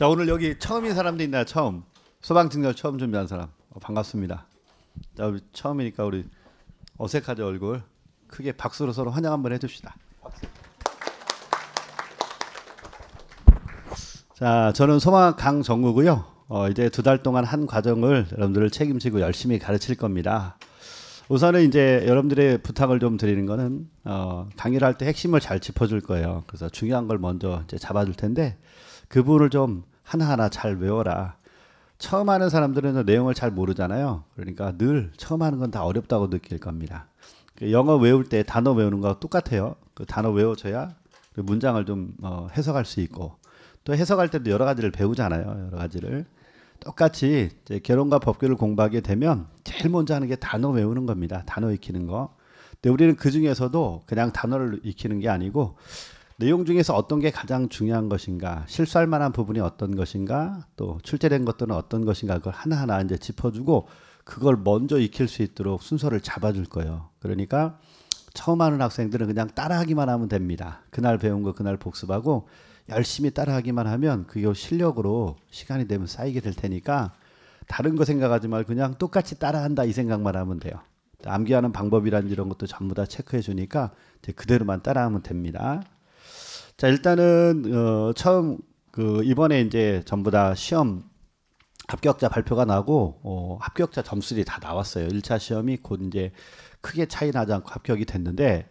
자 오늘 여기 처음인 사람도 있나요? 처음 소방증정 처음 준비한 사람 어, 반갑습니다. 자 우리 처음이니까 우리 어색하죠 얼굴 크게 박수로 서로 환영 한번 해줍시다. 자 저는 소방 강정구고요. 어, 이제 두 달 동안 한 과정을 여러분들을 책임지고 열심히 가르칠 겁니다. 우선은 이제 여러분들의 부탁을 좀 드리는 거는 어, 강의를 할 때 핵심을 잘 짚어줄 거예요. 그래서 중요한 걸 먼저 이제 잡아줄 텐데 그분을좀 하나하나 잘 외워라. 처음 하는 사람들은 내용을 잘 모르잖아요. 그러니까 늘 처음 하는 건 다 어렵다고 느낄 겁니다. 그 영어 외울 때 단어 외우는 거 똑같아요. 그 단어 외워줘야 그 문장을 좀 어, 해석할 수 있고 또 해석할 때도 여러 가지를 배우잖아요. 여러 가지를 똑같이 이제 결혼과 법규를 공부하게 되면 제일 먼저 하는 게 단어 외우는 겁니다. 단어 익히는 거. 근데 우리는 그 중에서도 그냥 단어를 익히는 게 아니고 내용 중에서 어떤 게 가장 중요한 것인가, 실수할 만한 부분이 어떤 것인가, 또 출제된 것들은 어떤 것인가 그걸 하나하나 이제 짚어주고 그걸 먼저 익힐 수 있도록 순서를 잡아줄 거예요. 그러니까 처음 하는 학생들은 그냥 따라하기만 하면 됩니다. 그날 배운 거 그날 복습하고 열심히 따라하기만 하면 그게 실력으로 시간이 되면 쌓이게 될 테니까 다른 거 생각하지 말고 그냥 똑같이 따라한다 이 생각만 하면 돼요. 암기하는 방법이란 이런 것도 전부 다 체크해 주니까 그대로만 따라하면 됩니다. 자 일단은 어, 처음 그 이번에 이제 전부 다 시험 합격자 발표가 나고 어, 합격자 점수들이 다 나왔어요. 1차 시험이 곧 이제 크게 차이 나지 않고 합격이 됐는데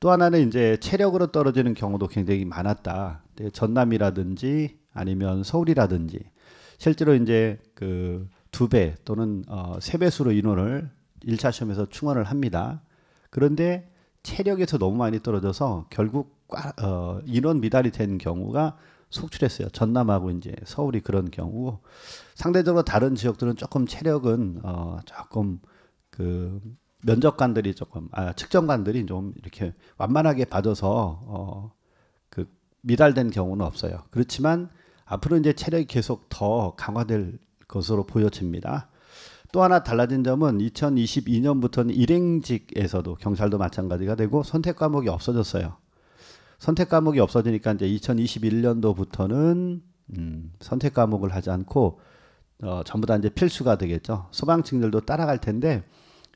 또 하나는 이제 체력으로 떨어지는 경우도 굉장히 많았다. 전남이라든지 아니면 서울이라든지 실제로 이제 그 두 배 또는 어, 세 배수로 인원을 1차 시험에서 충원을 합니다. 그런데 체력에서 너무 많이 떨어져서 결국 어, 인원 미달이 된 경우가 속출했어요. 전남하고 이제 서울이 그런 경우고 상대적으로 다른 지역들은 조금 체력은 어, 조금 그 면접관들이 조금 아, 측정관들이 좀 이렇게 완만하게 봐줘서 어, 그 미달된 경우는 없어요. 그렇지만 앞으로 이제 체력이 계속 더 강화될 것으로 보여집니다. 또 하나 달라진 점은 2022년부터는 일행직에서도 경찰도 마찬가지가 되고 선택 과목이 없어졌어요. 선택 과목이 없어지니까 이제 2021년도부터는 음, 선택 과목을 하지 않고 어, 전부 다 이제 필수가 되겠죠. 소방직들도 따라갈 텐데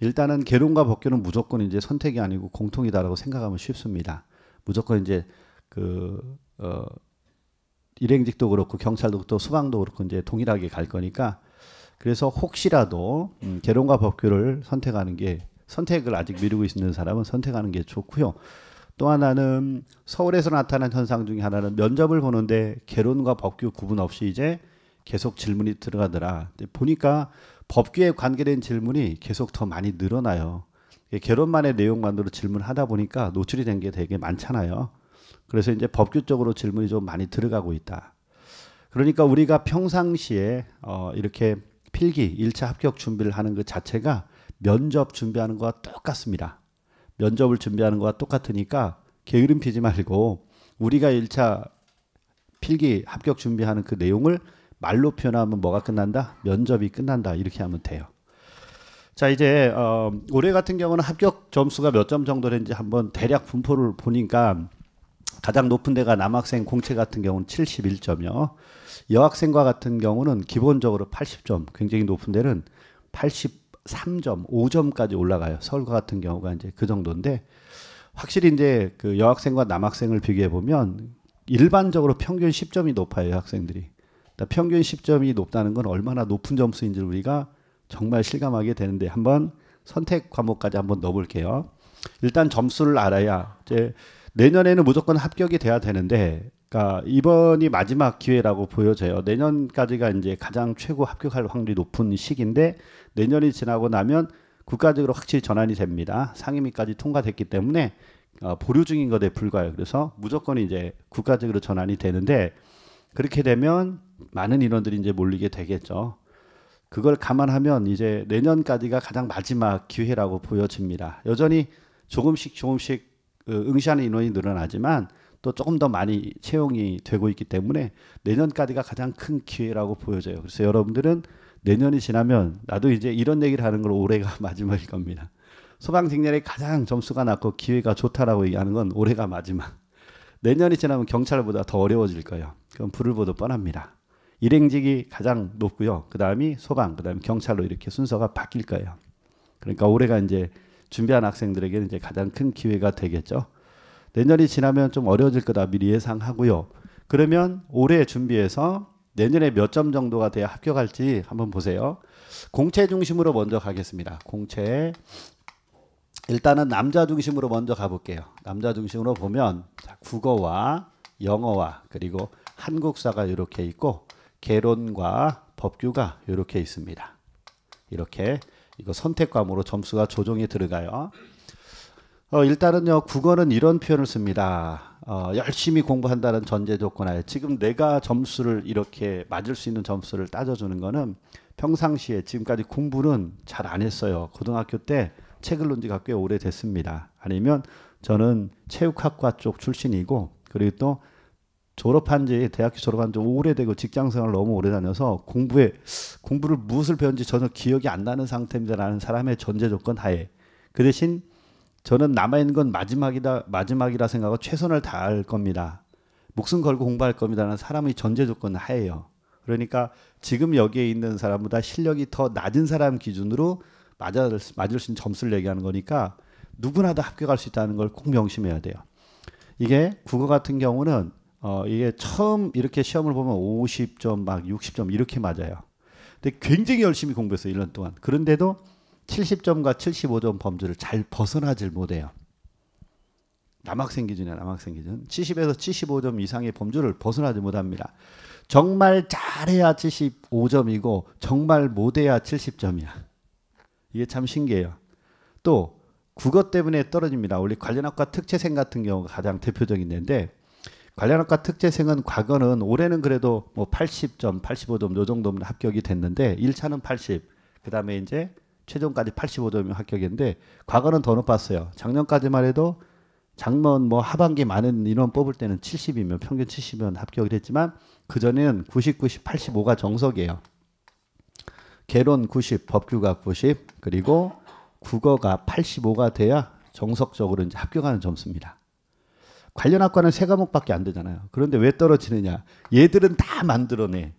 일단은 개론과 법규는 무조건 이제 선택이 아니고 공통이다라고 생각하면 쉽습니다. 무조건 이제 그 어, 일행직도 그렇고 경찰도 그렇고 소방도 그렇고 이제 동일하게 갈 거니까 그래서 혹시라도 음, 개론과 법규를 선택하는 게 선택을 아직 미루고 있는 사람은 선택하는 게 좋고요. 또 하나는 서울에서 나타난 현상 중에 하나는 면접을 보는데 개론과 법규 구분 없이 이제 계속 질문이 들어가더라. 보니까 법규에 관계된 질문이 계속 더 많이 늘어나요. 개론만의 내용만으로 질문하다 보니까 노출이 된 게 되게 많잖아요. 그래서 이제 법규 적으로 질문이 좀 많이 들어가고 있다. 그러니까 우리가 평상시에 어 이렇게 필기 일차 합격 준비를 하는 그 자체가 면접 준비하는 것과 똑같습니다. 면접을 준비하는 거와 똑같으니까 게으름 피지 말고 우리가 1차 필기 합격 준비하는 그 내용을 말로 표현하면 뭐가 끝난다? 면접이 끝난다. 이렇게 하면 돼요. 자 이제 어, 올해 같은 경우는 합격 점수가 몇 점 정도 되는지 한번 대략 분포를 보니까 가장 높은 데가 남학생 공채 같은 경우는 71점이요. 여학생과 같은 경우는 기본적으로 80점, 굉장히 높은 데는 80 3점, 5점까지 올라가요. 서울과 같은 경우가 이제 그 정도인데 확실히 이제 그 여학생과 남학생을 비교해 보면 일반적으로 평균 10점이 높아요, 여학생들이. 그러니까 평균 10점이 높다는 건 얼마나 높은 점수인지 우리가 정말 실감하게 되는데 한번 선택 과목까지 한번 넣어볼게요. 일단 점수를 알아야 이제 내년에는 무조건 합격이 돼야 되는데 그러니까 이번이 마지막 기회라고 보여져요. 내년까지가 이제 가장 최고 합격할 확률이 높은 시기인데 내년이 지나고 나면 국가적으로 확실히 전환이 됩니다. 상임위까지 통과됐기 때문에 어, 보류 중인 것에 불과해요. 그래서 무조건 이제 국가적으로 전환이 되는데 그렇게 되면 많은 인원들이 이제 몰리게 되겠죠. 그걸 감안하면 이제 내년까지가 가장 마지막 기회라고 보여집니다. 여전히 조금씩 조금씩 어, 응시하는 인원이 늘어나지만 또 조금 더 많이 채용이 되고 있기 때문에 내년까지가 가장 큰 기회라고 보여져요. 그래서 여러분들은 내년이 지나면 나도 이제 이런 얘기를 하는 걸 올해가 마지막일 겁니다. 소방직렬이 가장 점수가 낮고 기회가 좋다라고 얘기하는 건 올해가 마지막. 내년이 지나면 경찰보다 더 어려워질 거예요. 그럼 불을 보도 뻔합니다. 일행직이 가장 높고요. 그 다음이 소방, 그 다음 경찰로 이렇게 순서가 바뀔 거예요. 그러니까 올해가 이제 준비한 학생들에게는 이제 가장 큰 기회가 되겠죠. 내년이 지나면 좀 어려워질 거다 미리 예상하고요. 그러면 올해 준비해서 내년에 몇 점 정도가 돼야 합격할지 한번 보세요. 공채 중심으로 먼저 가겠습니다. 공채 일단은 남자 중심으로 먼저 가볼게요. 남자 중심으로 보면 국어와 영어와 그리고 한국사가 이렇게 있고 개론과 법규가 이렇게 있습니다. 이렇게 이거 선택 과목으로 점수가 조정이 들어가요. 어, 일단은요 국어는 이런 표현을 씁니다. 어, 열심히 공부한다는 전제 조건하에 지금 내가 점수를 이렇게 맞을 수 있는 점수를 따져주는 거는 평상시에 지금까지 공부는 잘 안 했어요. 고등학교 때 책을 놓은 지가 꽤 오래됐습니다. 아니면 저는 체육학과 쪽 출신이고 그리고 또 졸업한 지 대학교 졸업한 지 오래되고 직장 생활 너무 오래 다녀서 공부에 공부를 무엇을 배운지 전혀 기억이 안 나는 상태입니다라는 사람의 전제 조건 하에 그 대신 저는 남아있는 건 마지막이다, 마지막이라 생각하고 최선을 다할 겁니다. 목숨 걸고 공부할 겁니다라는 사람의 전제 조건하에요 그러니까 지금 여기에 있는 사람보다 실력이 더 낮은 사람 기준으로 맞 맞을 수 있는 점수를 얘기하는 거니까 누구나 다 합격할 수 있다는 걸 꼭 명심해야 돼요. 이게 국어 같은 경우는 어, 이게 처음 이렇게 시험을 보면 50점 막 60점 이렇게 맞아요. 근데 굉장히 열심히 공부했어요, 1년 동안. 그런데도 70점과 75점 범주를 잘 벗어나질 못해요. 남학생 기준이야 남학생 기준 70에서 75점 이상의 범주를 벗어나지 못합니다. 정말 잘해야 75점이고 정말 못해야 70점이야. 이게 참 신기해요. 또 국어 때문에 떨어집니다. 원래 관련학과 특채생 같은 경우가 가장 대표적인 데 관련학과 특채생은 과거는 올해는 그래도 뭐 80점, 85점 요 정도면 합격이 됐는데 1차는 80, 그 다음에 이제 최종까지 85점이 합격인데 과거는 더 높았어요. 작년까지만 해도 작년 뭐 하반기 많은 인원 뽑을 때는 70이면 평균 70이면 합격을 했지만 그 전에는 90, 90, 85가 정석이에요. 개론 90, 법규가 90, 그리고 국어가 85가 돼야 정석적으로 이제 합격하는 점수입니다. 관련 학과는 세 과목밖에 안 되잖아요. 그런데 왜 떨어지느냐? 얘들은 다 만들어내.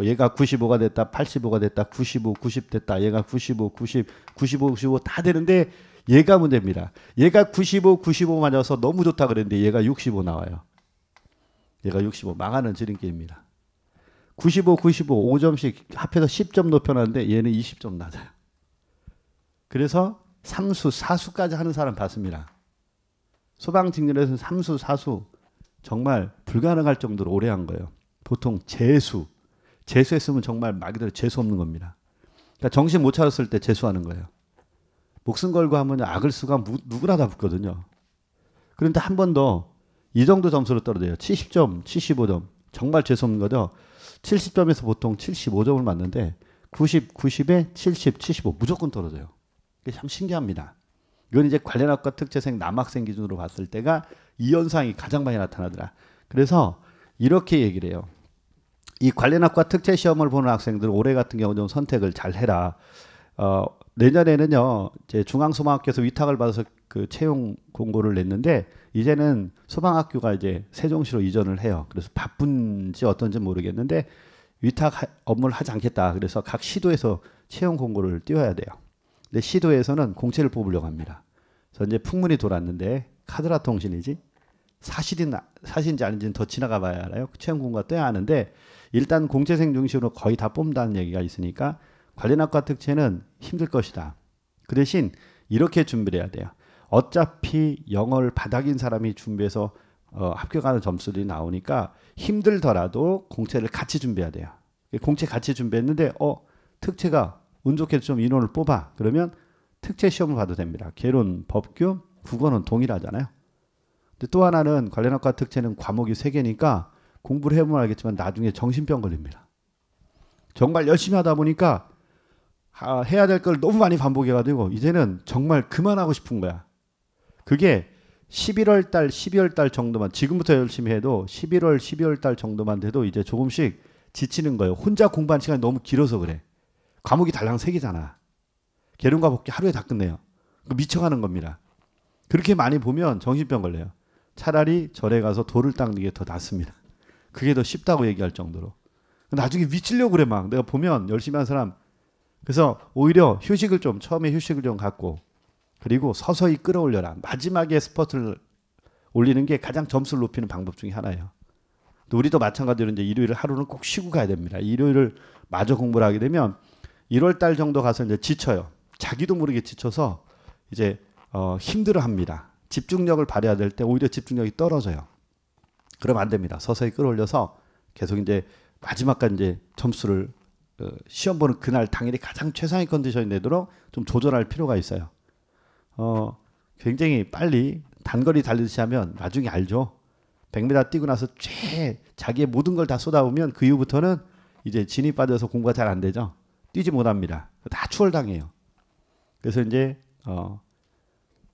뭐 얘가 95가 됐다, 85가 됐다, 95, 90 됐다, 얘가 95, 90, 95, 95 다 되는데 얘가 문제입니다. 얘가 95, 95 맞아서 너무 좋다 그랬는데 얘가 65 나와요. 얘가 65 망하는 지름길입니다. 95, 95 5점씩 합해서 10점 높여놨는데 얘는 20점 낮아요. 그래서 3수, 4수까지 하는 사람 봤습니다. 소방 직렬에서는 3수, 4수 정말 불가능할 정도로 오래 한 거예요. 보통 재수, 재수했으면 정말 말 그대로 재수 없는 겁니다. 그러니까 정신 못 차렸을 때 재수하는 거예요. 목숨 걸고 하면 악을 수가 무, 누구나 다 붙거든요. 그런데 한 번 더 이 정도 점수로 떨어져요. 70점, 75점. 정말 재수 없는 거죠. 70점에서 보통 75점을 맞는데 90, 90에 70, 75 무조건 떨어져요. 이게 참 신기합니다. 이건 이제 관련 학과 특채생 남학생 기준으로 봤을 때가 이 현상이 가장 많이 나타나더라. 그래서 이렇게 얘기를 해요. 이 관련 학과 특채 시험을 보는 학생들 올해 같은 경우 좀 선택을 잘 해라. 어, 내년에는요, 이제 중앙소방학교에서 위탁을 받아서 그 채용 공고를 냈는데 이제는 소방학교가 이제 세종시로 이전을 해요. 그래서 바쁜지 어떤지 모르겠는데 위탁 업무를 하지 않겠다. 그래서 각 시도에서 채용 공고를 띄워야 돼요. 근데 시도에서는 공채를 뽑으려고 합니다. 그래서 이제 풍문이 돌았는데 카드라 통신이지 사실인 사실인지 아닌지는 더 지나가 봐야 알아요. 그 채용 공고가 떠야 하는데 일단 공채생 중심으로 거의 다 뽑는다는 얘기가 있으니까 관련 학과 특채는 힘들 것이다. 그 대신 이렇게 준비를 해야 돼요. 어차피 영어를 바닥인 사람이 준비해서 어, 합격하는 점수들이 나오니까 힘들더라도 공채를 같이 준비해야 돼요. 공채 같이 준비했는데 어 특채가 운 좋게 좀 인원을 뽑아 그러면 특채 시험을 봐도 됩니다. 개론, 법규, 국어는 동일하잖아요. 근데 또 하나는 관련학과 특채는 과목이 세 개니까 공부를 해보면 알겠지만 나중에 정신병 걸립니다. 정말 열심히 하다 보니까 아, 해야 될 걸 너무 많이 반복해가지고 이제는 정말 그만하고 싶은 거야. 그게 11월 달, 12월 달 정도만 지금부터 열심히 해도 11월, 12월 달 정도만 돼도 이제 조금씩 지치는 거예요. 혼자 공부한 시간이 너무 길어서 그래. 과목이 달랑 3개잖아. 계륜과 복귀 하루에 다 끝내요. 미쳐가는 겁니다. 그렇게 많이 보면 정신병 걸려요. 차라리 절에 가서 돌을 닦는 게 더 낫습니다. 그게 더 쉽다고 얘기할 정도로. 나중에 미치려고 그래 막 내가 보면 열심히 한 사람 그래서 오히려 휴식을 좀 처음에 휴식을 좀 갖고 그리고 서서히 끌어올려라 마지막에 스포트를 올리는 게 가장 점수를 높이는 방법 중에 하나예요. 또 우리도 마찬가지로 이제 일요일 하루는 꼭 쉬고 가야 됩니다. 일요일을 마저 공부를 하게 되면 1월 달 정도 가서 이제 지쳐요. 자기도 모르게 지쳐서 이제 어, 힘들어합니다. 집중력을 발휘해야 될 때 오히려 집중력이 떨어져요. 그럼안 됩니다. 서서히 끌어올려서 계속 이제 마지막까지 이제 점수를 어, 시험 보는 그날 당일이 가장 최상의 컨디션이 되도록 좀 조절할 필요가 있어요. 어, 굉장히 빨리 단거리 달리듯이 하면 나중에 알죠. 100m 뛰고 나서 최 자기의 모든 걸 다 쏟아오면 그 이후부터는 이제 진이 빠져서 공부가 잘 안 되죠. 뛰지 못합니다. 다 추월당해요. 그래서 이제 어,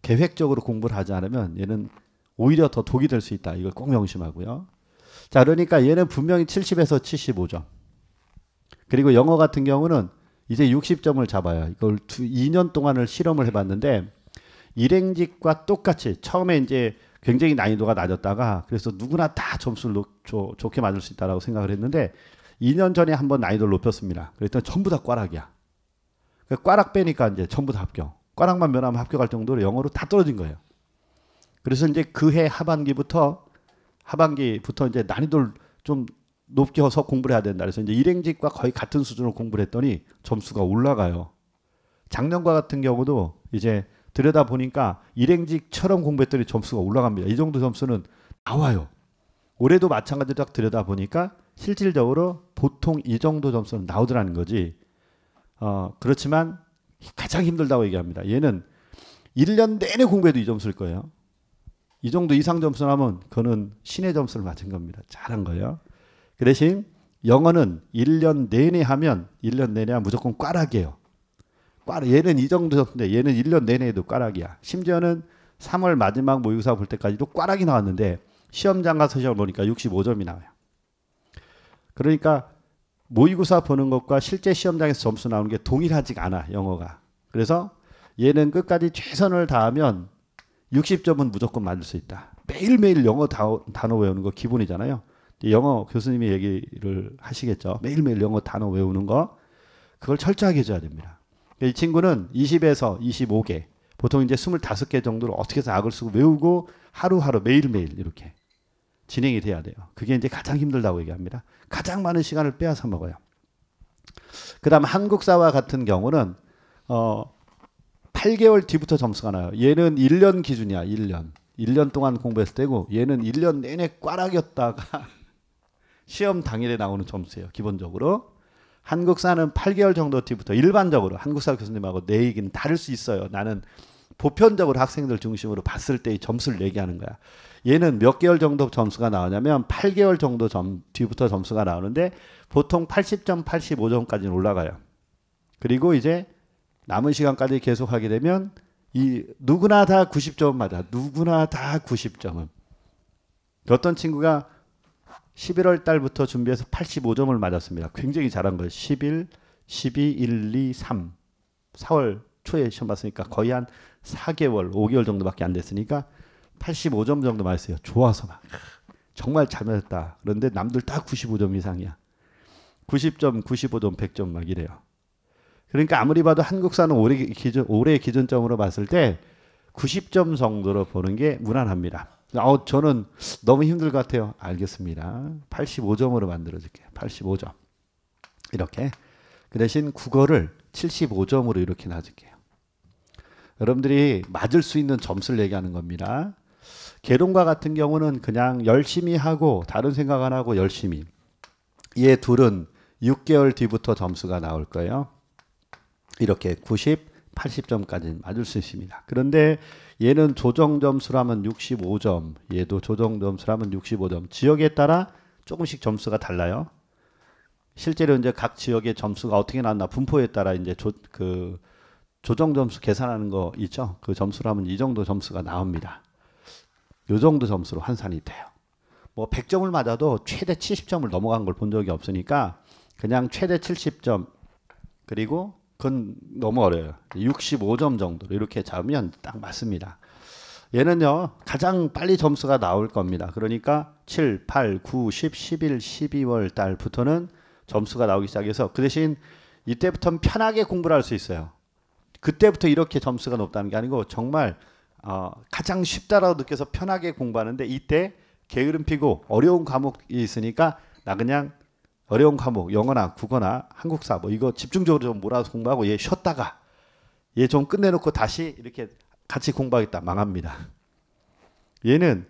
계획적으로 공부를 하지 않으면 얘는 오히려 더 독이 될 수 있다. 이걸 꼭 명심하고요. 자, 그러니까 얘는 분명히 70에서 75점. 그리고 영어 같은 경우는 이제 60점을 잡아요. 이걸 2년 동안을 실험을 해봤는데 일행직과 똑같이 처음에 이제 굉장히 난이도가 낮았다가 그래서 누구나 다 점수를 높, 조, 좋게 맞을 수 있다라고 생각을 했는데 2년 전에 한 번 난이도를 높였습니다. 그랬더니 전부 다 꽈락이야. 그러니까 꽈락 빼니까 이제 전부 다 합격. 꽈락만 면하면 합격할 정도로 영어로 다 떨어진 거예요. 그래서 이제 그해 하반기부터 하반기부터 이제 난이도를 좀 높게 해서 공부를 해야 된다. 그래서 이제 일행직과 거의 같은 수준으로 공부를 했더니 점수가 올라가요. 작년과 같은 경우도 이제 들여다 보니까 일행직처럼 공부했더니 점수가 올라갑니다. 이 정도 점수는 나와요. 올해도 마찬가지로 딱 들여다 보니까 실질적으로 보통 이 정도 점수는 나오더라는 거지. 어, 그렇지만 가장 힘들다고 얘기합니다. 얘는 1년 내내 공부해도 이 점수일 거예요. 이 정도 이상 점수 나면 그는 신의 점수를 맞은 겁니다. 잘한 거예요. 그 대신 영어는 1년 내내 하면 1년 내내 하면 무조건 꽈락이에요. 꽈락. 얘는 이 정도 점수인데 얘는 1년 내내 해도 꽈락이야. 심지어는 3월 마지막 모의고사 볼 때까지도 꽈락이 나왔는데 시험장 가서 시험 보니까 65점이 나와요. 그러니까 모의고사 보는 것과 실제 시험장에서 점수 나오는 게 동일하지가 않아 영어가. 그래서 얘는 끝까지 최선을 다하면 60점은 무조건 맞을 수 있다. 매일매일 영어 단어 외우는 거 기본이잖아요. 영어 교수님이 얘기를 하시겠죠. 매일매일 영어 단어 외우는 거 그걸 철저하게 해줘야 됩니다. 이 친구는 20에서 25개 보통 이제 25개 정도를 어떻게 해서 악을 쓰고 외우고 하루하루 매일매일 이렇게 진행이 돼야 돼요. 그게 이제 가장 힘들다고 얘기합니다. 가장 많은 시간을 빼앗아 먹어요. 그 다음 한국사와 같은 경우는 어, 8개월 뒤부터 점수가 나요. 얘는 1년 기준이야. 1년. 1년 동안 공부했을 때고 얘는 1년 내내 꽈락이었다가 시험 당일에 나오는 점수예요. 기본적으로. 한국사는 8개월 정도 뒤부터 일반적으로 한국사 교수님하고 내 얘기는 다를 수 있어요. 나는 보편적으로 학생들 중심으로 봤을 때 점수를 얘기하는 거야. 얘는 몇 개월 정도 점수가 나오냐면 8개월 정도 점, 뒤부터 점수가 나오는데 보통 80점, 85점까지는 올라가요. 그리고 이제 남은 시간까지 계속 하게 되면 이 누구나 다 90점 맞아. 누구나 다 90점은. 어떤 친구가 11월 달부터 준비해서 85점을 맞았습니다. 굉장히 잘한 거예요. 11, 12, 1, 2, 3. 4월 초에 시험 봤으니까 거의 한 4개월, 5개월 정도밖에 안 됐으니까 85점 정도 맞았어요. 좋아서 막 정말 잘맞았다 그런데 남들 다 95점 이상이야. 90점, 95점, 100점 막 이래요. 그러니까 아무리 봐도 한국사는 올해 기준 올해 기준점으로 봤을 때 90점 정도로 보는 게 무난합니다. 아, 저는 너무 힘들 것 같아요. 알겠습니다. 85점으로 만들어 줄게요. 85점. 이렇게. 그 대신 국어를 75점으로 이렇게 놔줄게요. 여러분들이 맞을 수 있는 점수를 얘기하는 겁니다. 개론과 같은 경우는 그냥 열심히 하고 다른 생각 안 하고 열심히. 얘 둘은 6개월 뒤부터 점수가 나올 거예요. 이렇게 90, 80점까지 맞을 수 있습니다. 그런데 얘는 조정 점수라면 65점, 얘도 조정 점수라면 65점. 지역에 따라 조금씩 점수가 달라요. 실제로 이제 각 지역의 점수가 어떻게 나왔나 분포에 따라 이제 조, 그 조정 점수 계산하는 거 있죠. 그점수라면이 정도 점수가 나옵니다. 이 정도 점수로 환산이 돼요. 뭐 100점을 맞아도 최대 70점을 넘어간 걸 본 적이 없으니까 그냥 최대 70점 그리고 그건 너무 어려요. 65점 정도로 이렇게 잡으면 딱 맞습니다. 얘는요, 가장 빨리 점수가 나올 겁니다. 그러니까 7, 8, 9, 10, 11, 12월 달부터는 점수가 나오기 시작해서 그 대신 이때부터는 편하게 공부를 할 수 있어요. 그때부터 이렇게 점수가 높다는 게 아니고 정말 어, 가장 쉽다라고 느껴서 편하게 공부하는데 이때 게으름 피고 어려운 과목이 있으니까 나 그냥 어려운 과목 뭐, 영어나 국어나 한국사 뭐 이거 집중적으로 좀 몰아서 공부하고 얘 쉬었다가 얘 좀 끝내놓고 다시 이렇게 같이 공부하겠다 망합니다. 얘는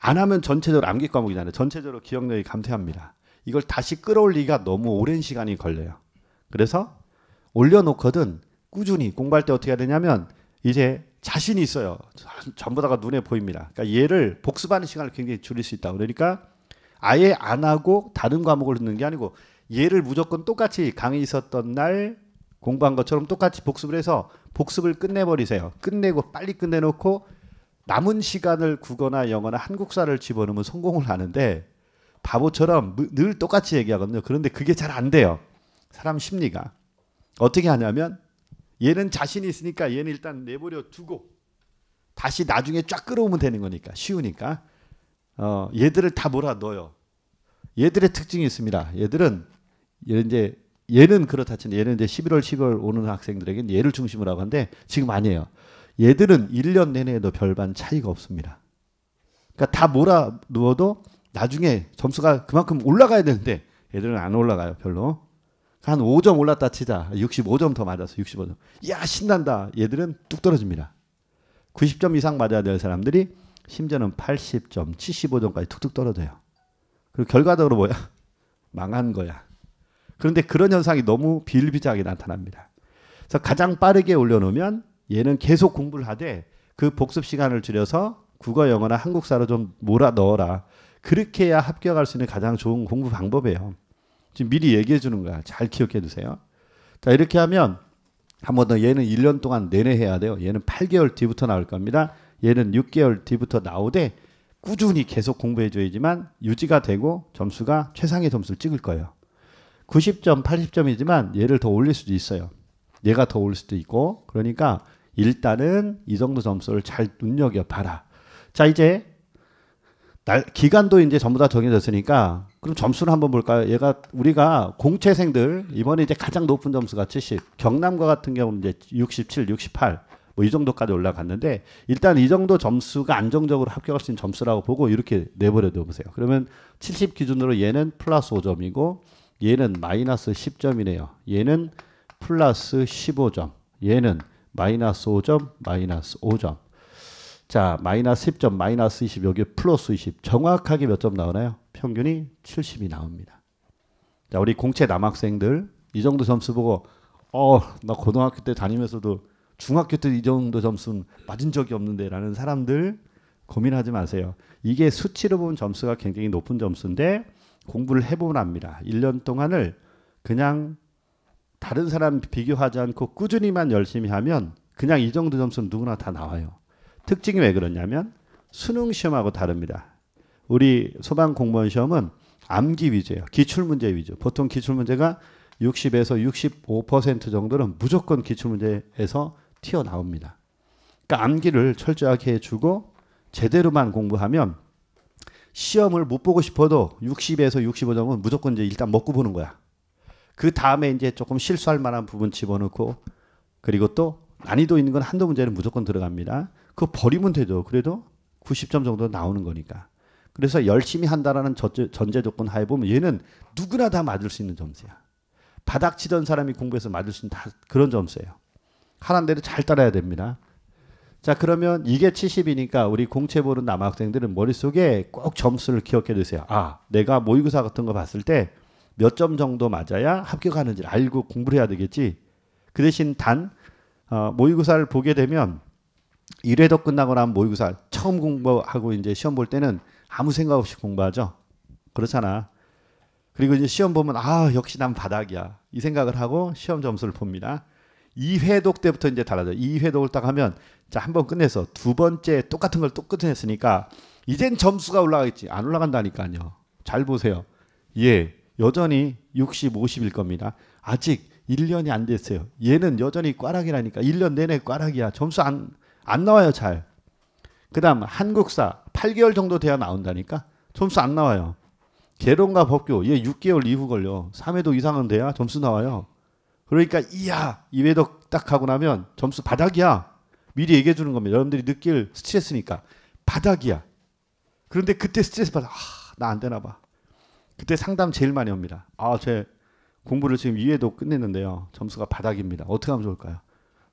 안 하면 전체적으로 암기 과목이잖아요. 전체적으로 기억력이 감퇴합니다. 이걸 다시 끌어올리기가 너무 오랜 시간이 걸려요. 그래서 올려놓거든 꾸준히 공부할 때 어떻게 해야 되냐면 이제 자신이 있어요. 전부 다가 눈에 보입니다. 그러니까 얘를 복습하는 시간을 굉장히 줄일 수 있다. 그러니까 아예 안 하고 다른 과목을 듣는 게 아니고 얘를 무조건 똑같이 강의 있었던 날 공부한 것처럼 똑같이 복습을 해서 복습을 끝내버리세요. 끝내고 빨리 끝내놓고 남은 시간을 국어나 영어나 한국사를 집어넣으면 성공을 하는데 바보처럼 늘 똑같이 얘기하거든요. 그런데 그게 잘 안 돼요. 사람 심리가. 어떻게 하냐면 얘는 자신이 있으니까 얘는 일단 내버려 두고 다시 나중에 쫙 끌어오면 되는 거니까 쉬우니까 어, 얘들을 다 몰아넣어요. 얘들의 특징이 있습니다. 얘들은 얘는 이제 얘는 그렇다 치는 얘는 이제 11월 12월 오는 학생들에게는 얘를 중심으로 하고 하는데 지금 아니에요. 얘들은 1년 내내도 별반 차이가 없습니다. 그러니까 다 몰아 넣어도 나중에 점수가 그만큼 올라가야 되는데 얘들은 안 올라가요, 별로. 한 5점 올랐다 치자. 65점 더 맞아서 65점. 야, 신난다. 얘들은 뚝 떨어집니다. 90점 이상 맞아야 될 사람들이 심지어는 80점, 75점까지 툭툭 떨어져요. 그리고 결과적으로 뭐야? 망한 거야. 그런데 그런 현상이 너무 비일비재하게 나타납니다. 그래서 가장 빠르게 올려놓으면 얘는 계속 공부를 하되 그 복습 시간을 줄여서 국어, 영어나 한국사로 좀 몰아 넣어라. 그렇게 해야 합격할 수 있는 가장 좋은 공부 방법이에요. 지금 미리 얘기해 주는 거야. 잘 기억해 두세요. 자, 이렇게 하면 한번더 얘는 1년 동안 내내 해야 돼요. 얘는 8개월 뒤부터 나올 겁니다. 얘는 6개월 뒤부터 나오되 꾸준히 계속 공부해 줘야지만 유지가 되고 점수가 최상의 점수를 찍을 거예요. 90점, 80점이지만 얘를 더 올릴 수도 있어요. 얘가 더 올 수도 있고 그러니까 일단은 이 정도 점수를 잘 눈여겨 봐라. 자 이제 날, 기간도 이제 전부 다 정해졌으니까 그럼 점수를 한번 볼까요? 얘가 우리가 공채생들 이번에 이제 가장 높은 점수가 70, 경남과 같은 경우는 이제 67, 68 뭐이 정도까지 올라갔는데 일단 이 정도 점수가 안정적으로 합격할 수 있는 점수라고 보고 이렇게 내버려둬 보세요. 그러면 70 기준으로 얘는 플러스 5점이고 얘는 마이너스 10점이네요. 얘는 플러스 15점. 얘는 마이너스 5점, 마이너스 5점. 자, 마이너스 10점, 마이너스 20, 여기 플러스 20. 정확하게 몇 점 나오나요? 평균이 70이 나옵니다. 자, 우리 공채 남학생들 이 정도 점수 보고 어, 나 고등학교 때 다니면서도 중학교 때 이 정도 점수는 맞은 적이 없는데라는 사람들 고민하지 마세요. 이게 수치로 보면 점수가 굉장히 높은 점수인데 공부를 해보면 압니다. 1년 동안을 그냥 다른 사람 비교하지 않고 꾸준히만 열심히 하면 그냥 이 정도 점수는 누구나 다 나와요. 특징이 왜 그러냐면 수능 시험하고 다릅니다. 우리 소방 공무원 시험은 암기 위주예요. 기출 문제 위주. 보통 기출 문제가 60에서 65% 정도는 무조건 기출 문제에서 튀어나옵니다. 그러니까 암기를 철저하게 해주고 제대로만 공부하면 시험을 못 보고 싶어도 60에서 65점은 무조건 이제 일단 먹고 보는 거야. 그 다음에 이제 조금 실수할 만한 부분 집어넣고 그리고 또 난이도 있는 건 한도 문제는 무조건 들어갑니다. 그거 버리면 되죠. 그래도 90점 정도 나오는 거니까. 그래서 열심히 한다라는 전제 조건 하에 보면 얘는 누구나 다 맞을 수 있는 점수야. 바닥 치던 사람이 공부해서 맞을 수 있는 다 그런 점수예요. 하란 대로 잘 따라야 됩니다. 자 그러면 이게 70이니까 우리 공채 보는 남학생들은 머릿속에 꼭 점수를 기억해 두세요. 아 내가 모의고사 같은 거 봤을 때 몇 점 정도 맞아야 합격하는지를 알고 공부를 해야 되겠지. 그 대신 단 어, 모의고사를 보게 되면 1회도 끝나고나면 모의고사 처음 공부하고 이제 시험 볼 때는 아무 생각 없이 공부하죠. 그렇잖아. 그리고 이제 시험 보면 아 역시 난 바닥이야 이 생각을 하고 시험 점수를 봅니다. 2회독 때부터 이제 달라져요. 2회독을 딱 하면 자, 한 번 끝내서 두 번째 똑같은 걸 또 끝냈으니까 이젠 점수가 올라가겠지. 안 올라간다니까요. 잘 보세요. 예. 여전히 60, 50일 겁니다. 아직 1년이 안 됐어요. 얘는 여전히 꽈락이라니까 1년 내내 꽈락이야. 점수 안, 안 나와요, 잘. 그 다음 한국사 8개월 정도 돼야 나온다니까 점수 안 나와요. 개론과 법교 얘 6개월 이후 걸려. 3회도 이상은 돼야 점수 나와요. 그러니까 이야 이회독 딱 하고 나면 점수 바닥이야. 미리 얘기해 주는 겁니다. 여러분들이 느낄 스트레스니까 바닥이야. 그런데 그때 스트레스 받아. 아, 나안 되나 봐. 그때 상담 제일 많이 옵니다. 아, 제 공부를 지금 이회도 끝냈는데요. 점수가 바닥입니다. 어떻게 하면 좋을까요?